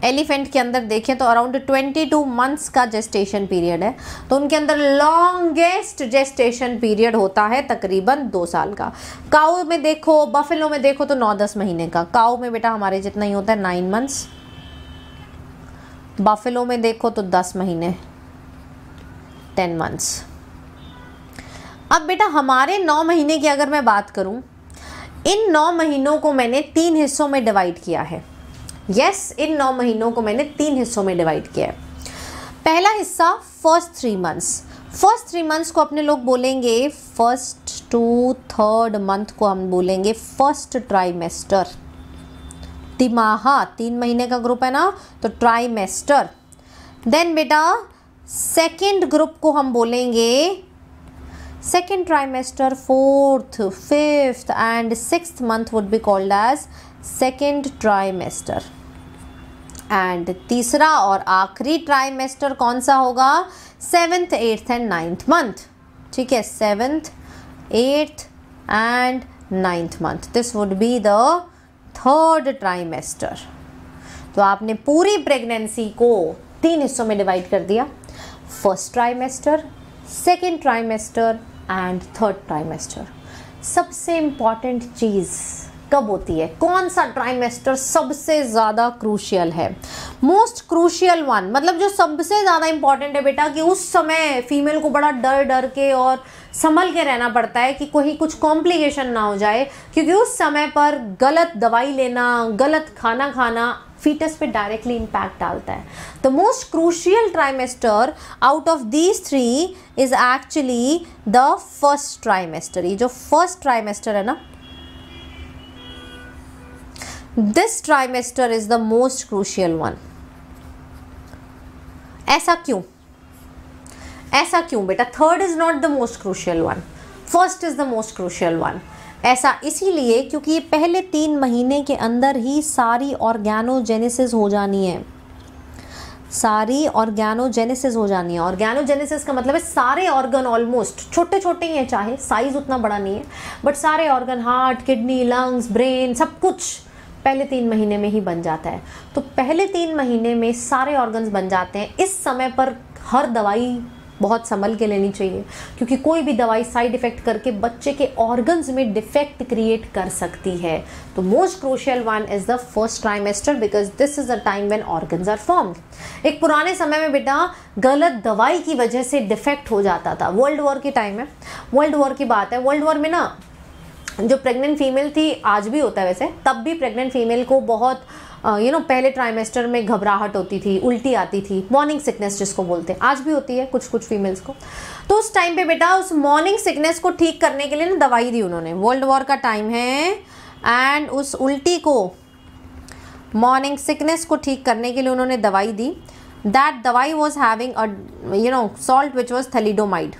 एलिफेंट के अंदर देखें तो अराउंड 22 मंथ्स का जेस्टेशन पीरियड है तो उनके अंदर लॉन्गेस्ट जेस्टेशन पीरियड होता है तकरीबन दो साल का काऊ में देखो बफेलो में देखो तो नौ दस महीने का काऊ में बेटा हमारे जितना ही होता है नाइन मंथ्स बाफिलो में देखो तो दस महीने टेन मंथ्स अब बेटा हमारे नौ महीने की अगर मैं बात करूं इन नौ महीनों को मैंने तीन हिस्सों में डिवाइड किया है यस yes, इन नौ महीनों को मैंने तीन हिस्सों में डिवाइड किया है पहला हिस्सा first three months first three months को अपने लोग बोलेंगे फर्स्ट टू थर्ड मंथ को हम बोलेंगे फर्स्ट ट्राइमेस्टर तिमाहा तीन महीने का ग्रुप है ना तो ट्राइमेस्टर देन बेटा सेकेंड ग्रुप को हम बोलेंगे second trimester fourth fifth and six month would be called as second trimester and तीसरा और आखिरी ट्राइमेस्टर कौन सा होगा seventh eighth and ninth month ठीक है seventh eighth and ninth month this would be the third trimester तो आपने पूरी प्रेगनेंसी को तीन हिस्सों में डिवाइड कर दिया first trimester second trimester and third trimester सबसे इंपॉर्टेंट चीज़ कब होती है कौन सा ट्राइमेस्टर सबसे ज़्यादा क्रूशियल है मोस्ट क्रूशियल वन मतलब जो सबसे ज़्यादा इंपॉर्टेंट है बेटा कि उस समय फीमेल को बड़ा डर डर के और संभल के रहना पड़ता है कि कोई कुछ कॉम्प्लिकेशन ना हो जाए क्योंकि उस समय पर गलत दवाई लेना गलत खाना खाना फीटस पे डायरेक्टली इम्पैक्ट डालता है the most crucial trimester out of these three is actually the first trimester ये जो फर्स्ट ट्राइमेस्टर है ना this trimester is the most crucial one ऐसा क्यों ऐसा क्यों बेटा third is not the most crucial one first is the most crucial one ऐसा इसीलिए क्योंकि ये पहले तीन महीने के अंदर ही सारी ऑर्गेनोजेनेसिस हो जानी है सारी ऑर्गेनोजेनेसिस हो जानी है ऑर्गेनोजेनेसिस का मतलब है सारे ऑर्गन ऑलमोस्ट छोटे छोटे ही हैं चाहे साइज उतना बड़ा नहीं है बट सारे organ heart kidney lungs brain सब कुछ पहले तीन महीने में ही बन जाता है तो पहले तीन महीने में सारे ऑर्गन्स बन जाते हैं इस समय पर हर दवाई बहुत संभल के लेनी चाहिए क्योंकि कोई भी दवाई साइड इफ़ेक्ट करके बच्चे के ऑर्गन्स में डिफेक्ट क्रिएट कर सकती है तो most crucial one is the first trimester because this is the time when organs are formed एक पुराने समय में बेटा गलत दवाई की वजह से डिफेक्ट हो जाता था वर्ल्ड वॉर के टाइम है वर्ल्ड वॉर की बात है वर्ल्ड वॉर में ना जो प्रेग्नेंट फीमेल थी आज भी होता है वैसे तब भी प्रेग्नेंट फीमेल को बहुत यू नो पहले ट्राइमेस्टर में घबराहट होती थी उल्टी आती थी मॉर्निंग सिकनेस जिसको बोलते हैं आज भी होती है कुछ कुछ फीमेल्स को तो उस टाइम पे बेटा उस मॉर्निंग सिकनेस को ठीक करने के लिए ना दवाई दी उन्होंने वर्ल्ड वॉर का टाइम है एंड उस उल्टी को मॉर्निंग सिकनेस को ठीक करने के लिए उन्होंने दवाई दी दैट दवाई was having you know salt which was thalidomide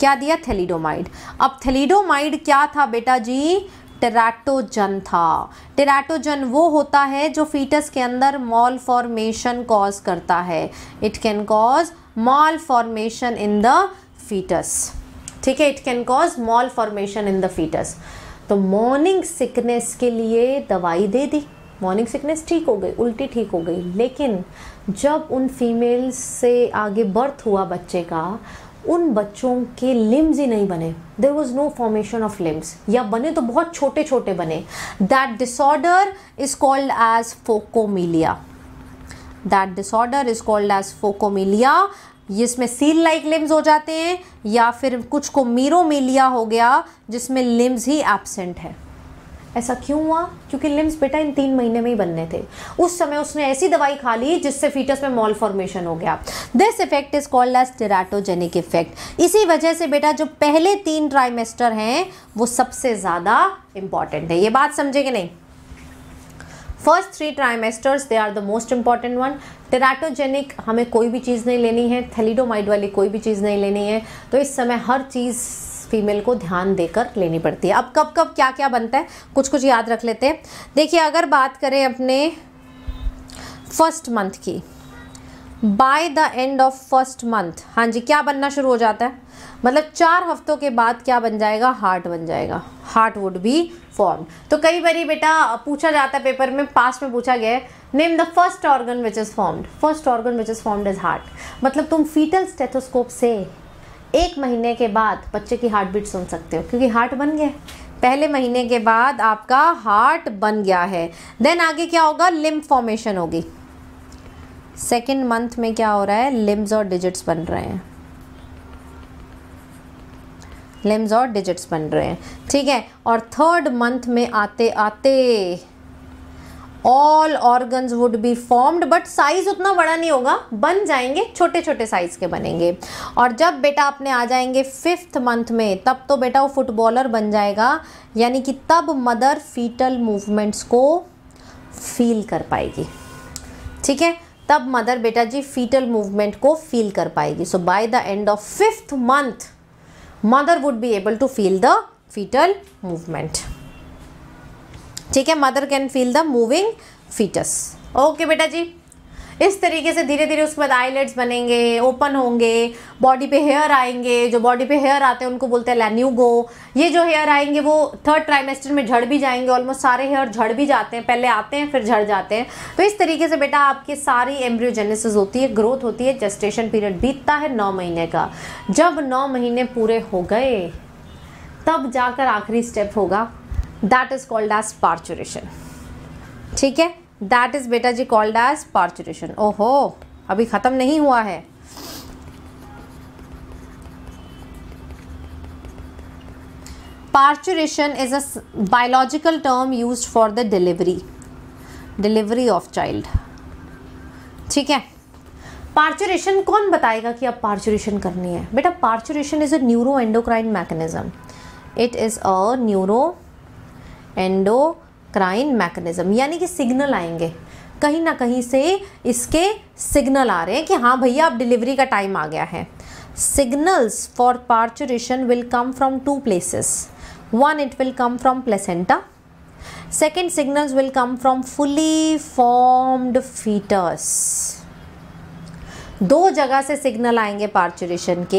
क्या दिया थेलीडोमाइड अब थेलीडोमाइड क्या था बेटा जी टेराटोजन था टेराटोजन वो होता है जो फीटस के अंदर मॉल फॉर्मेशन कॉज करता है it can cause malformation in the foetus ठीक है it can cause malformation in the foetus तो मॉर्निंग सिकनेस के लिए दवाई दे दी मॉर्निंग सिकनेस ठीक हो गई उल्टी ठीक हो गई लेकिन जब उन फीमेल्स से आगे बर्थ हुआ बच्चे का उन बच्चों के लिम्स ही नहीं बने there was no formation of limbs या बने तो बहुत छोटे छोटे बने that disorder is called as phocomelia that disorder is called as phocomelia जिसमें सील लाइक लिम्स हो जाते हैं या फिर कुछ को मीरोमीलिया हो गया जिसमें लिम्स ही एबसेंट है ऐसा क्यों हुआ क्योंकि लिम्स बेटा इन तीन महीने में ही बनने थे उस समय उसने ऐसी दवाई खा ली जिससे फीटस में मॉल फॉर्मेशन हो गया this effect is called as teratogenic effect इसी वजह से बेटा जो पहले तीन ट्राइमेस्टर हैं वो सबसे ज़्यादा इंपॉर्टेंट है ये बात समझे कि नहीं first three trimesters they are the most important one teratogenic हमें कोई भी चीज़ नहीं लेनी है थेलीडोमाइड वाली कोई भी चीज़ नहीं लेनी है तो इस समय हर चीज़ फीमेल को ध्यान देकर लेनी पड़ती है अब कब कब क्या क्या बनता है कुछ कुछ याद रख लेते हैं देखिए अगर बात करें अपने फर्स्ट मंथ की by the end of first month हाँ जी क्या बनना शुरू हो जाता है मतलब चार हफ्तों के बाद क्या बन जाएगा हार्ट बन जाएगा हार्ट वुड बी फॉर्म तो कई बार बेटा पूछा जाता है पेपर में पास में पूछा गया है name the first organ which is formed first organ which is formed is heart मतलब तुम फीटल स्टेथोस्कोप से एक महीने के बाद बच्चे की हार्ट बीट सुन सकते हो क्योंकि हार्ट बन गया पहले महीने के बाद आपका हार्ट बन गया है देन आगे क्या होगा लिम्ब फॉर्मेशन होगी सेकेंड मंथ में क्या हो रहा है लिम्स और डिजिट्स बन रहे हैं लिम्स और डिजिट्स बन रहे हैं ठीक है और थर्ड मंथ में आते आते all organs would be formed but size उतना बड़ा नहीं होगा बन जाएंगे छोटे छोटे साइज के बनेंगे और जब बेटा अपने आ जाएंगे फिफ्थ मंथ में तब तो बेटा वो फुटबॉलर बन जाएगा यानी कि तब मदर फीटल मूवमेंट्स को फील कर पाएगी ठीक है तब मदर बेटा जी फीटल मूवमेंट को फील कर पाएगी so by the end of fifth month mother would be able to feel the foetal movement ठीक है mother can feel the moving foetus okay बेटा जी इस तरीके से धीरे धीरे उसके बाद आईलेट्स बनेंगे ओपन होंगे बॉडी पे हेयर आएंगे जो बॉडी पे हेयर आते हैं उनको बोलते हैं लैन्यूगो ये जो हेयर आएंगे वो थर्ड ट्राइमेस्टर में झड़ भी जाएंगे ऑलमोस्ट सारे हेयर झड़ भी जाते हैं पहले आते हैं फिर झड़ जाते हैं तो इस तरीके से बेटा आपकी सारी एम्ब्रियोजेनेसिस होती है ग्रोथ होती है जेस्टेशन पीरियड बीतता है नौ महीने का जब नौ महीने पूरे हो गए तब जाकर आखिरी स्टेप होगा that is called as parturition ठीक है दैट इज बेटा जी कॉल्ड एज पार्चुरेशन ओहो अभी ख़त्म नहीं हुआ है parturition is a biological term use for the delivery delivery of child ठीक है पार्चुरेशन कौन बताएगा कि आप पार्चुरेशन करनी है बेटा parturition is a neuroendocrine mechanism it is a neuroendocrine mechanism यानी कि सिग्नल आएंगे कहीं ना कहीं से इसके सिग्नल आ रहे हैं कि हाँ भैया अब डिलीवरी का टाइम आ गया है signals for parturition will come from two places one it will come from placenta second signals will come from fully formed foetus दो जगह से सिग्नल आएंगे पार्चुरेशन के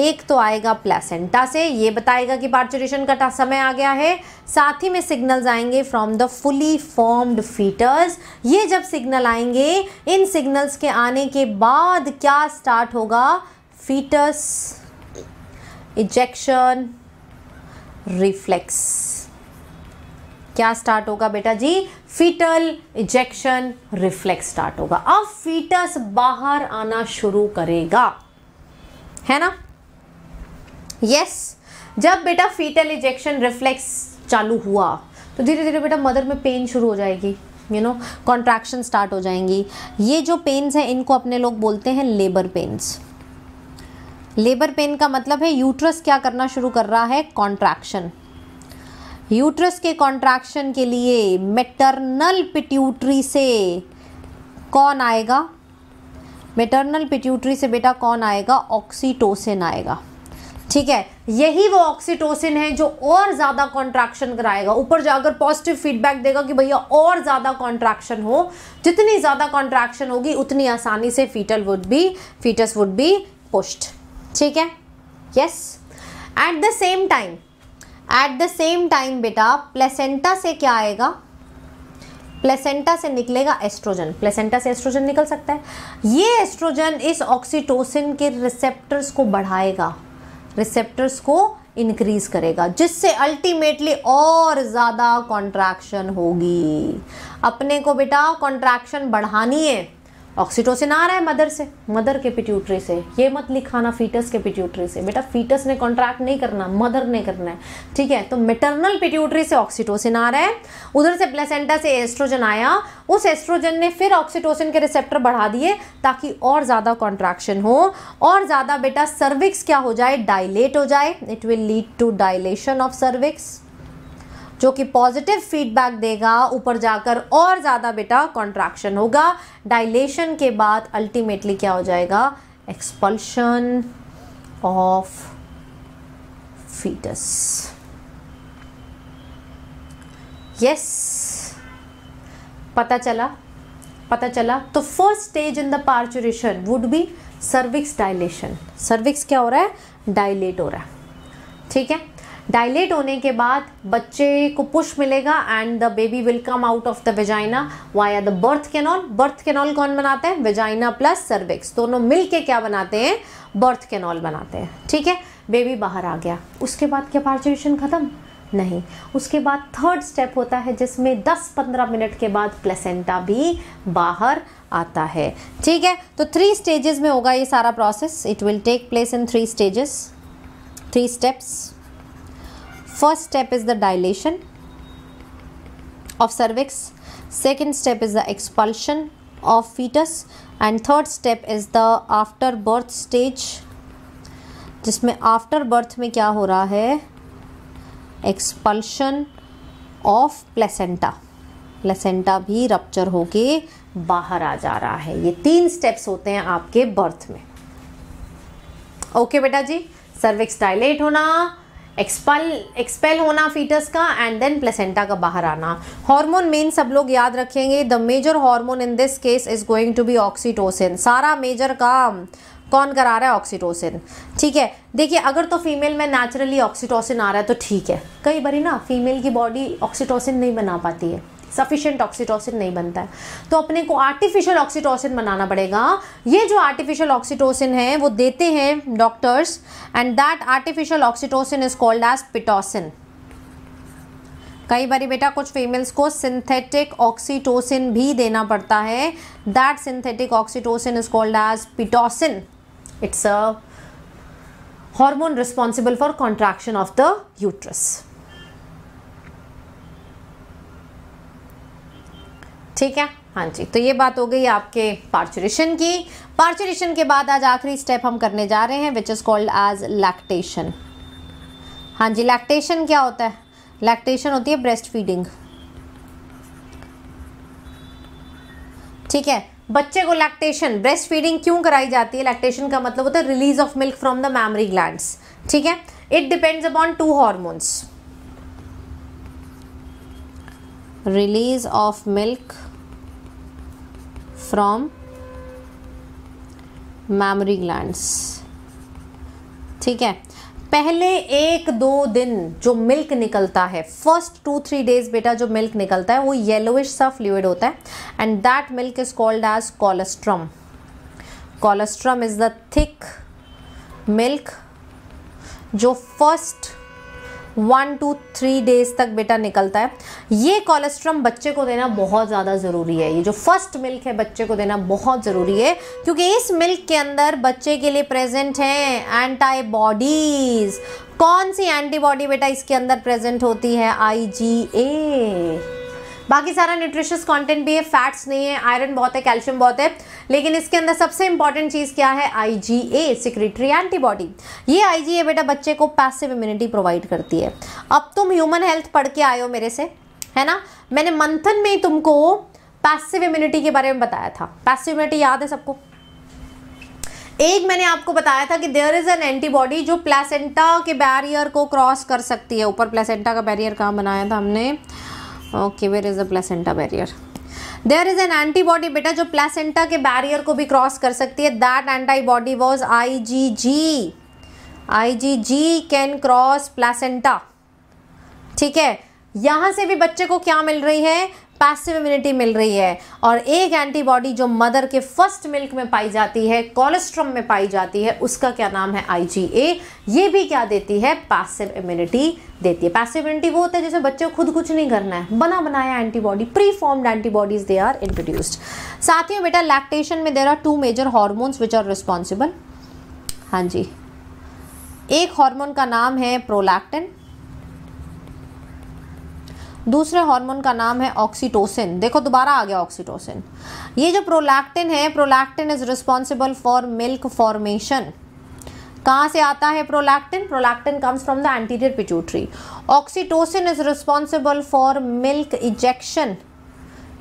एक तो आएगा प्लेसेंटा से ये बताएगा कि पार्चुरेशन का समय आ गया है साथ ही में सिग्नल्स आएंगे from the fully formed foetus ये जब सिग्नल आएंगे इन सिग्नल्स के आने के बाद क्या स्टार्ट होगा फीटस इजेक्शन रिफ्लेक्स क्या स्टार्ट होगा बेटा जी फीटल इजेक्शन रिफ्लेक्स स्टार्ट होगा अब फीटस बाहर आना शुरू करेगा है ना यस yes. जब बेटा फीटल इजेक्शन रिफ्लेक्स चालू हुआ तो धीरे धीरे बेटा मदर में पेन शुरू हो जाएगी यू नो कॉन्ट्रैक्शन स्टार्ट हो जाएंगी ये जो पेन्स हैं इनको अपने लोग बोलते हैं लेबर पेन्स लेबर पेन का मतलब है यूट्रस क्या करना शुरू कर रहा है कॉन्ट्रैक्शन यूट्रस के कॉन्ट्रैक्शन के लिए मेटरनल पिट्यूटरी से कौन आएगा मेटरनल पिट्यूटरी से बेटा कौन आएगा ऑक्सीटोसिन आएगा ठीक है यही वो ऑक्सीटोसिन है जो और ज़्यादा कॉन्ट्रैक्शन कराएगा ऊपर जाकर पॉजिटिव फीडबैक देगा कि भैया और ज़्यादा कॉन्ट्रैक्शन हो जितनी ज़्यादा कॉन्ट्रैक्शन होगी उतनी आसानी से foetal would be foetus would be pushed ठीक है yes at the same time at the same time बेटा प्लेसेंटा से क्या आएगा प्लेसेंटा से निकलेगा एस्ट्रोजन प्लेसेंटा से एस्ट्रोजन निकल सकता है ये एस्ट्रोजन इस ऑक्सीटोसिन के रिसेप्टर्स को बढ़ाएगा रिसेप्टर्स को इंक्रीज करेगा जिससे अल्टीमेटली और ज़्यादा कॉन्ट्रैक्शन होगी अपने को बेटा कॉन्ट्रैक्शन बढ़ानी है ऑक्सीटोसिन आ रहा है मदर से मदर के पिट्यूटरी से ये मत लिखाना फीटस के पिट्यूटरी से बेटा फीटस ने कॉन्ट्रैक्ट नहीं करना मदर ने करना है ठीक है तो मेटरनल पिट्यूटरी से ऑक्सीटोसिन आ रहा है उधर से प्लेसेंटा से एस्ट्रोजन आया उस एस्ट्रोजन ने फिर ऑक्सीटोसिन के रिसेप्टर बढ़ा दिए ताकि और ज़्यादा कॉन्ट्रैक्शन हो और ज़्यादा बेटा सर्विक्स क्या हो जाए डायलेट हो जाए it will lead to dilation of cervix जो कि पॉजिटिव फीडबैक देगा ऊपर जाकर और ज़्यादा बेटा कॉन्ट्रैक्शन होगा डाइलेशन के बाद अल्टीमेटली क्या हो जाएगा एक्सपल्शन ऑफ फीटस यस पता चला पता चला तो first stage in the parturition would be cervix dilation cervix क्या हो रहा है डायलेट हो रहा है ठीक है डायलेट होने के बाद बच्चे को पुश मिलेगा and the baby will come out of the vagina via the birth canal birth canal कौन बनाते हैं वेजाइना प्लस सर्विक्स दोनों मिल के क्या बनाते हैं बर्थ कैनॉल बनाते हैं ठीक है बेबी बाहर आ गया उसके बाद क्या पार्चुएशन ख़त्म नहीं उसके बाद थर्ड स्टेप होता है जिसमें 10-15 मिनट के बाद प्लेसेंटा भी बाहर आता है ठीक है तो थ्री स्टेजेस में होगा ये सारा process it will take place in three stages three steps First step is the dilation of cervix. Second step is the expulsion of fetus. And third step is the after birth stage. जिसमें after birth में क्या हो रहा है expulsion of placenta placenta भी rupture होके बाहर आ जा रहा है ये तीन स्टेप्स होते हैं आपके बर्थ में ओके okay बेटा जी सर्विक्स डायलेट होना एक्सपल एक्सपेल होना फीटस का एंड देन प्लेसेंटा का बाहर आना हार्मोन मेन सब लोग याद रखेंगे the major hormone in this case is going to be oxytocin सारा मेजर काम कौन करा रहा है ऑक्सीटोसिन ठीक है देखिए अगर तो फीमेल में नेचुरली ऑक्सीटोसिन आ रहा है तो ठीक है कई बार ना फीमेल की बॉडी ऑक्सीटोसिन नहीं बना पाती है सफिशियंट ऑक्सीटोसिन नहीं बनता है तो अपने को आर्टिफिशियल ऑक्सीटोसिन बनाना पड़ेगा ये जो आर्टिफिशियल ऑक्सीटोसिन है वो देते हैं doctors and that artificial oxytocin is called as pitocin कई बार बेटा कुछ फीमेल्स को सिंथेटिक ऑक्सीटोसिन भी देना पड़ता है that synthetic oxytocin is called as pitocin it's a hormone responsible for contraction of the uterus ठीक है हाँ जी तो ये बात हो गई आपके पार्चुरेशन की पार्चुरेशन के बाद आज आखिरी स्टेप हम करने जा रहे हैं which is called as lactation हाँ जी लैक्टेशन क्या होता है लैक्टेशन होती है ब्रेस्ट फीडिंग ठीक है बच्चे को लैक्टेशन ब्रेस्ट फीडिंग क्यों कराई जाती है लैक्टेशन का मतलब होता है release of milk from the mammary gland ठीक है it depends upon two hormones release of milk from mammary glands ठीक है पहले एक दो दिन जो मिल्क निकलता है फर्स्ट टू थ्री डेज बेटा जो मिल्क निकलता है वो येलोइश सा फ्लूड होता है and that milk is called as colostrum colostrum is the thick milk जो first one two three days तक बेटा निकलता है ये कोलेस्ट्रम बच्चे को देना बहुत ज़्यादा ज़रूरी है ये जो फर्स्ट मिल्क है बच्चे को देना बहुत ज़रूरी है क्योंकि इस मिल्क के अंदर बच्चे के लिए प्रेजेंट हैं एंटीबॉडीज़ कौन सी एंटीबॉडी बेटा इसके अंदर प्रेजेंट होती है आई जी ए बाकी सारा न्यूट्रिशियस कंटेंट भी है फैट्स नहीं है आयरन बहुत है कैल्शियम बहुत है लेकिन इसके अंदर सबसे इंपॉर्टेंट चीज़ क्या है आईजीए सिक्रेटरी एंटीबॉडी ये आईजीए बेटा बच्चे को पैसिव इम्यूनिटी प्रोवाइड करती है अब तुम ह्यूमन हेल्थ पढ़ के आयो मेरे से है ना मैंने मंथन में ही तुमको पैसिव इम्यूनिटी के बारे में बताया था पैसिव इम्यूनिटी याद है सबको एक मैंने आपको बताया था कि देयर इज़ एन एंटीबॉडी जो प्लेसेंटा के बैरियर को क्रॉस कर सकती है ऊपर प्लेसेंटा का बैरियर कहाँ बनाया था हमने okay where is the placenta barrier there is an antibody बेटा जो प्लेसेंटा के बैरियर को भी क्रॉस कर सकती है that antibody was I G G I G G can cross placenta ठीक है यहां से भी बच्चे को क्या मिल रही है पैसिव इम्यूनिटी मिल रही है और एक एंटीबॉडी जो मदर के फर्स्ट मिल्क में पाई जाती है कोलेस्ट्रम में पाई जाती है उसका क्या नाम है आईजीए ये भी क्या देती है पैसिव इम्यूनिटी देती है पैसिव इम्यूनिटी वो होता है जैसे बच्चे को खुद कुछ नहीं करना है बना बनाया antibody preformed antibodies they are introduced साथियों बेटा लैक्टेशन में there are two major hormones which are responsible हाँ जी एक हार्मोन का नाम है प्रोलैक्टिन दूसरे हार्मोन का नाम है ऑक्सीटोसिन देखो दोबारा आ गया ऑक्सीटोसिन ये जो प्रोलैक्टिन है prolactin is responsible for milk formation कहाँ से आता है prolactin prolactin comes from the anterior pituitary oxytocin is responsible for milk ejection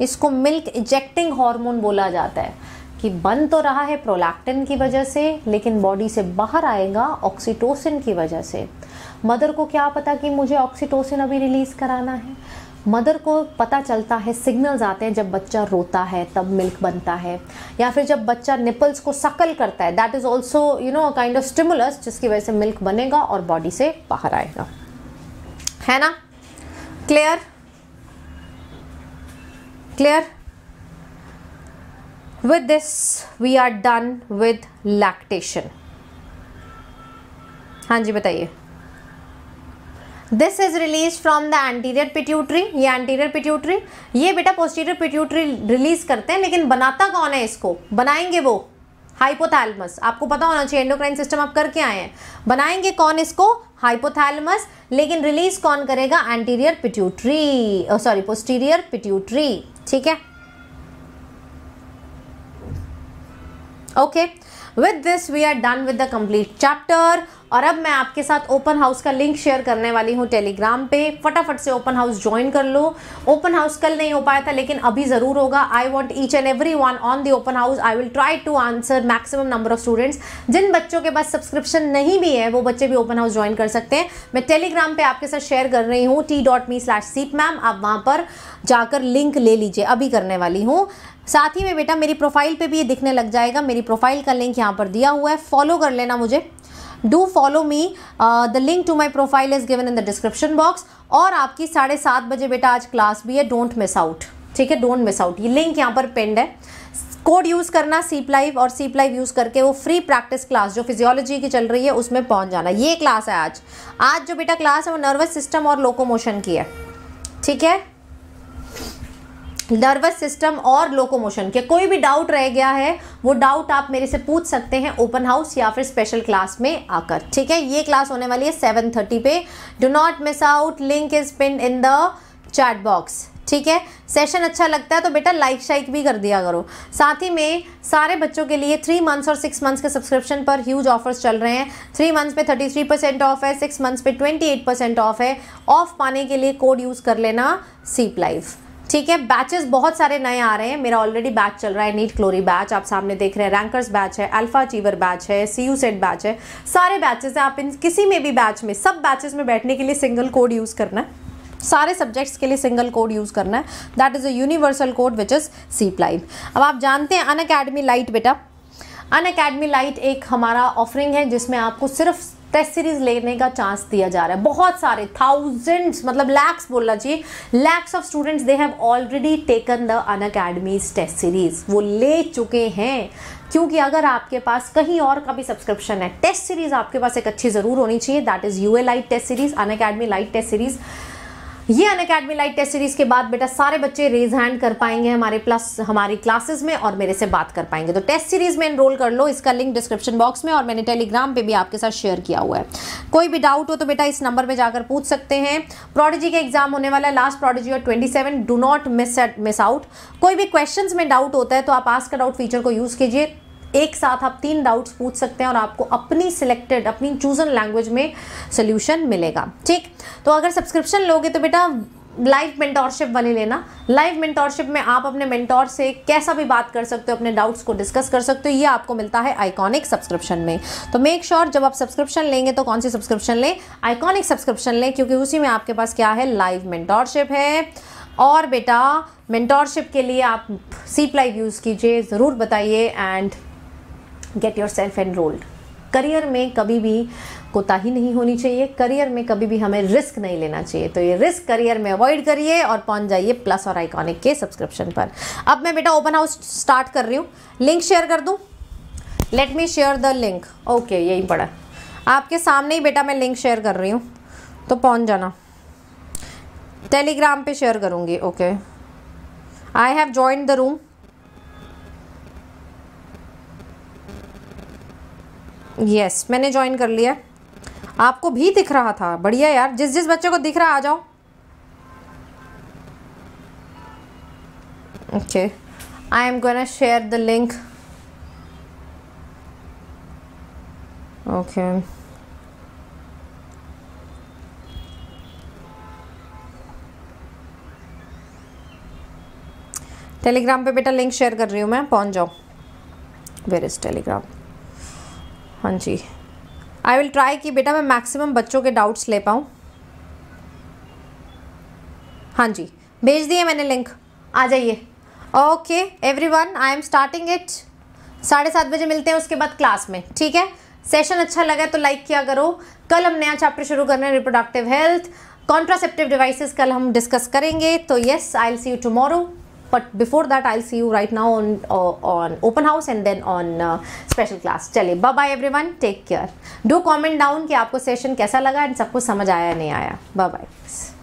इसको मिल्क इजेक्टिंग हार्मोन बोला जाता है कि बन तो रहा है प्रोलैक्टिन की वजह से लेकिन बॉडी से बाहर आएगा ऑक्सीटोसिन की वजह से मदर को क्या पता कि मुझे ऑक्सीटोसिन अभी रिलीज़ कराना है मदर को पता चलता है सिग्नल्स आते हैं जब बच्चा रोता है तब मिल्क बनता है या फिर जब बच्चा निपल्स को सकल करता है that is also you know kind of stimulus जिसकी वजह से मिल्क बनेगा और बॉडी से बाहर आएगा है ना clear clear with this we are done with lactation हाँ जी बताइए this is release from the anterior pituitary ये एंटीरियर पिट्यूटरी ये बेटा पोस्टीरियर पिट्यूटरी रिलीज करते हैं लेकिन बनाता कौन है इसको बनाएंगे वो हाइपोथैलमस आपको पता होना चाहिए एंडोक्राइन सिस्टम आप करके आए हैं बनाएंगे कौन इसको हाइपोथैलमस लेकिन रिलीज कौन करेगा anterior pituitary sorry posterior pituitary ठीक है okay okay. With this we are done with the complete chapter और अब मैं आपके साथ ओपन हाउस का लिंक शेयर करने वाली हूँ टेलीग्राम पे फटाफट से ओपन हाउस ज्वाइन कर लो ओपन हाउस कल नहीं हो पाया था लेकिन अभी ज़रूर होगा I want each and every one on the open house I will try to answer maximum number of students जिन बच्चों के पास सब्सक्रिप्शन नहीं भी है वो बच्चे भी ओपन हाउस ज्वाइन कर सकते हैं मैं टेलीग्राम पर आपके साथ शेयर कर रही हूँ t dot me slash seep ma'am आप वहाँ पर जाकर लिंक ले लीजिए अभी करने वाली हूँ साथ ही में बेटा मेरी प्रोफाइल पे भी ये दिखने लग जाएगा मेरी प्रोफाइल का लिंक यहाँ पर दिया हुआ है फॉलो कर लेना मुझे do follow me the link to my profile is given in the description box और आपकी साढ़े सात बजे बेटा आज क्लास भी है डोंट मिस आउट ठीक है डोंट मिस आउट ये लिंक यहाँ पर पेंड है कोड यूज़ करना सीप लाइव और सीप लाइव यूज़ करके वो फ्री प्रैक्टिस क्लास जो फिजियोलॉजी की चल रही है उसमें पहुँच जाना ये क्लास है आज आज जो बेटा क्लास है वो नर्वस सिस्टम और लोकोमोशन की है ठीक है नर्वस सिस्टम और लोकोमोशन के कोई भी डाउट रह गया है वो डाउट आप मेरे से पूछ सकते हैं ओपन हाउस या फिर स्पेशल क्लास में आकर ठीक है ये क्लास होने वाली है सेवन थर्टी पे do not miss out link is pin in the chat box ठीक है सेशन अच्छा लगता है तो बेटा लाइक शाइक भी कर दिया करो साथ ही में सारे बच्चों के लिए थ्री मंथ्स और सिक्स मंथ्स के सब्सक्रिप्शन पर ह्यूज ऑफर्स चल रहे हैं थ्री मंथ्स पे थर्टी थ्री परसेंट ऑफ है सिक्स मंथ्स पे ट्वेंटी एट परसेंट ऑफ है ऑफ पाने के लिए कोड यूज़ कर लेना सीप लाइफ ठीक है बैचेस बहुत सारे नए आ रहे हैं मेरा ऑलरेडी बैच चल रहा है नीट क्लोरी बैच आप सामने देख रहे हैं रैंकर्स बैच है अल्फा चीवर बैच है सी यू सेट बैच है सारे बैचेस हैं आप इन किसी में भी बैच में सब बैचेस में बैठने के लिए सिंगल कोड यूज़ करना है सारे सब्जेक्ट्स के लिए सिंगल कोड यूज़ करना है that is a universal code which is C plive अब आप जानते हैं अन अकेडमी लाइट बेटा अन अकेडमी लाइट एक हमारा ऑफरिंग है जिसमें आपको सिर्फ टेस्ट सीरीज लेने का चांस दिया जा रहा है बहुत सारे थाउजेंड्स मतलब लैक्स बोलना चाहिए lakhs of students they have already taken the Unacademy's test series वो ले चुके हैं क्योंकि अगर आपके पास कहीं और का भी सब्सक्रिप्शन है टेस्ट सीरीज आपके पास एक अच्छी ज़रूर होनी चाहिए that is U A light test series Unacademy light test series ये Unacademy light test series के बाद बेटा सारे बच्चे रेज हैंड कर पाएंगे हमारे प्लस हमारी क्लासेस में और मेरे से बात कर पाएंगे तो टेस्ट सीरीज में एनरोल कर लो इसका लिंक डिस्क्रिप्शन बॉक्स में और मैंने टेलीग्राम पे भी आपके साथ शेयर किया हुआ है कोई भी डाउट हो तो बेटा इस नंबर पर जाकर पूछ सकते हैं प्रोडजी का एग्जाम होने वाला है लास्ट प्रोडजी और twenty do not miss miss out कोई भी क्वेश्चन में डाउट होता है तो आप आज का डाउट फीचर को यूज़ कीजिए एक साथ आप तीन डाउट्स पूछ सकते हैं और आपको अपनी सिलेक्टेड अपनी चूजन लैंग्वेज में सोल्यूशन मिलेगा ठीक तो अगर सब्सक्रिप्शन लोगे तो बेटा लाइव मेंटोरशिप वाले लेना लाइव मेंटोरशिप में आप अपने मेंटोर से कैसा भी बात कर सकते हो अपने डाउट्स को डिस्कस कर सकते हो ये आपको मिलता है आइकॉनिक सब्सक्रिप्शन में तो मेक श्योर sure जब आप सब्सक्रिप्शन लेंगे तो कौन सी सब्सक्रिप्शन लें आइकॉनिक सब्सक्रिप्शन लें क्योंकि उसी में आपके पास क्या है लाइव मेंटोरशिप है और बेटा मेंटोरशिप के लिए आप सी प्लाई यूज़ कीजिए ज़रूर बताइए and get yourself enrolled career में कभी भी कोताही नहीं होनी चाहिए करियर में कभी भी हमें रिस्क नहीं लेना चाहिए तो ये रिस्क करियर में अवॉइड करिए और पहुंच जाइए प्लस और आइकॉनिक के सब्सक्रिप्शन पर अब मैं बेटा ओपन हाउस स्टार्ट कर रही हूँ लिंक शेयर कर दूँ let me share the link okay यही पड़ा आपके सामने ही बेटा मैं लिंक शेयर कर रही हूँ तो पहुँच जाना टेलीग्राम पे शेयर करूँगी okay I have join the room yes yes, मैंने ज्वाइन कर लिया आपको भी दिख रहा था बढ़िया यार जिस जिस बच्चे को दिख रहा आ जाओ okay I am gonna share the link okay Telegram पे बेटा लिंक शेयर कर रही हूँ मैं पहुँच जाओ वेर इज़ टेलीग्राम हाँ जी आई विल ट्राई कि बेटा मैं मैक्सिमम बच्चों के डाउट्स ले पाऊँ हाँ जी भेज दिए मैंने लिंक आ जाइए okay everyone I am starting it साढ़े सात बजे मिलते हैं उसके बाद क्लास में ठीक है सेशन अच्छा लगा तो लाइक किया करो कल हम नया चैप्टर शुरू कर रहे हैं रिप्रोडक्टिव हेल्थ कॉन्ट्रासेप्टिव डिवाइसेस कल हम डिस्कस करेंगे तो yes I will see you tomorrow but before that I see you right now on on open house and then on special class चलिए bye bye one take care do comment down कि आपको session कैसा लगा and सब कुछ समझ आया नहीं आया बाय बाय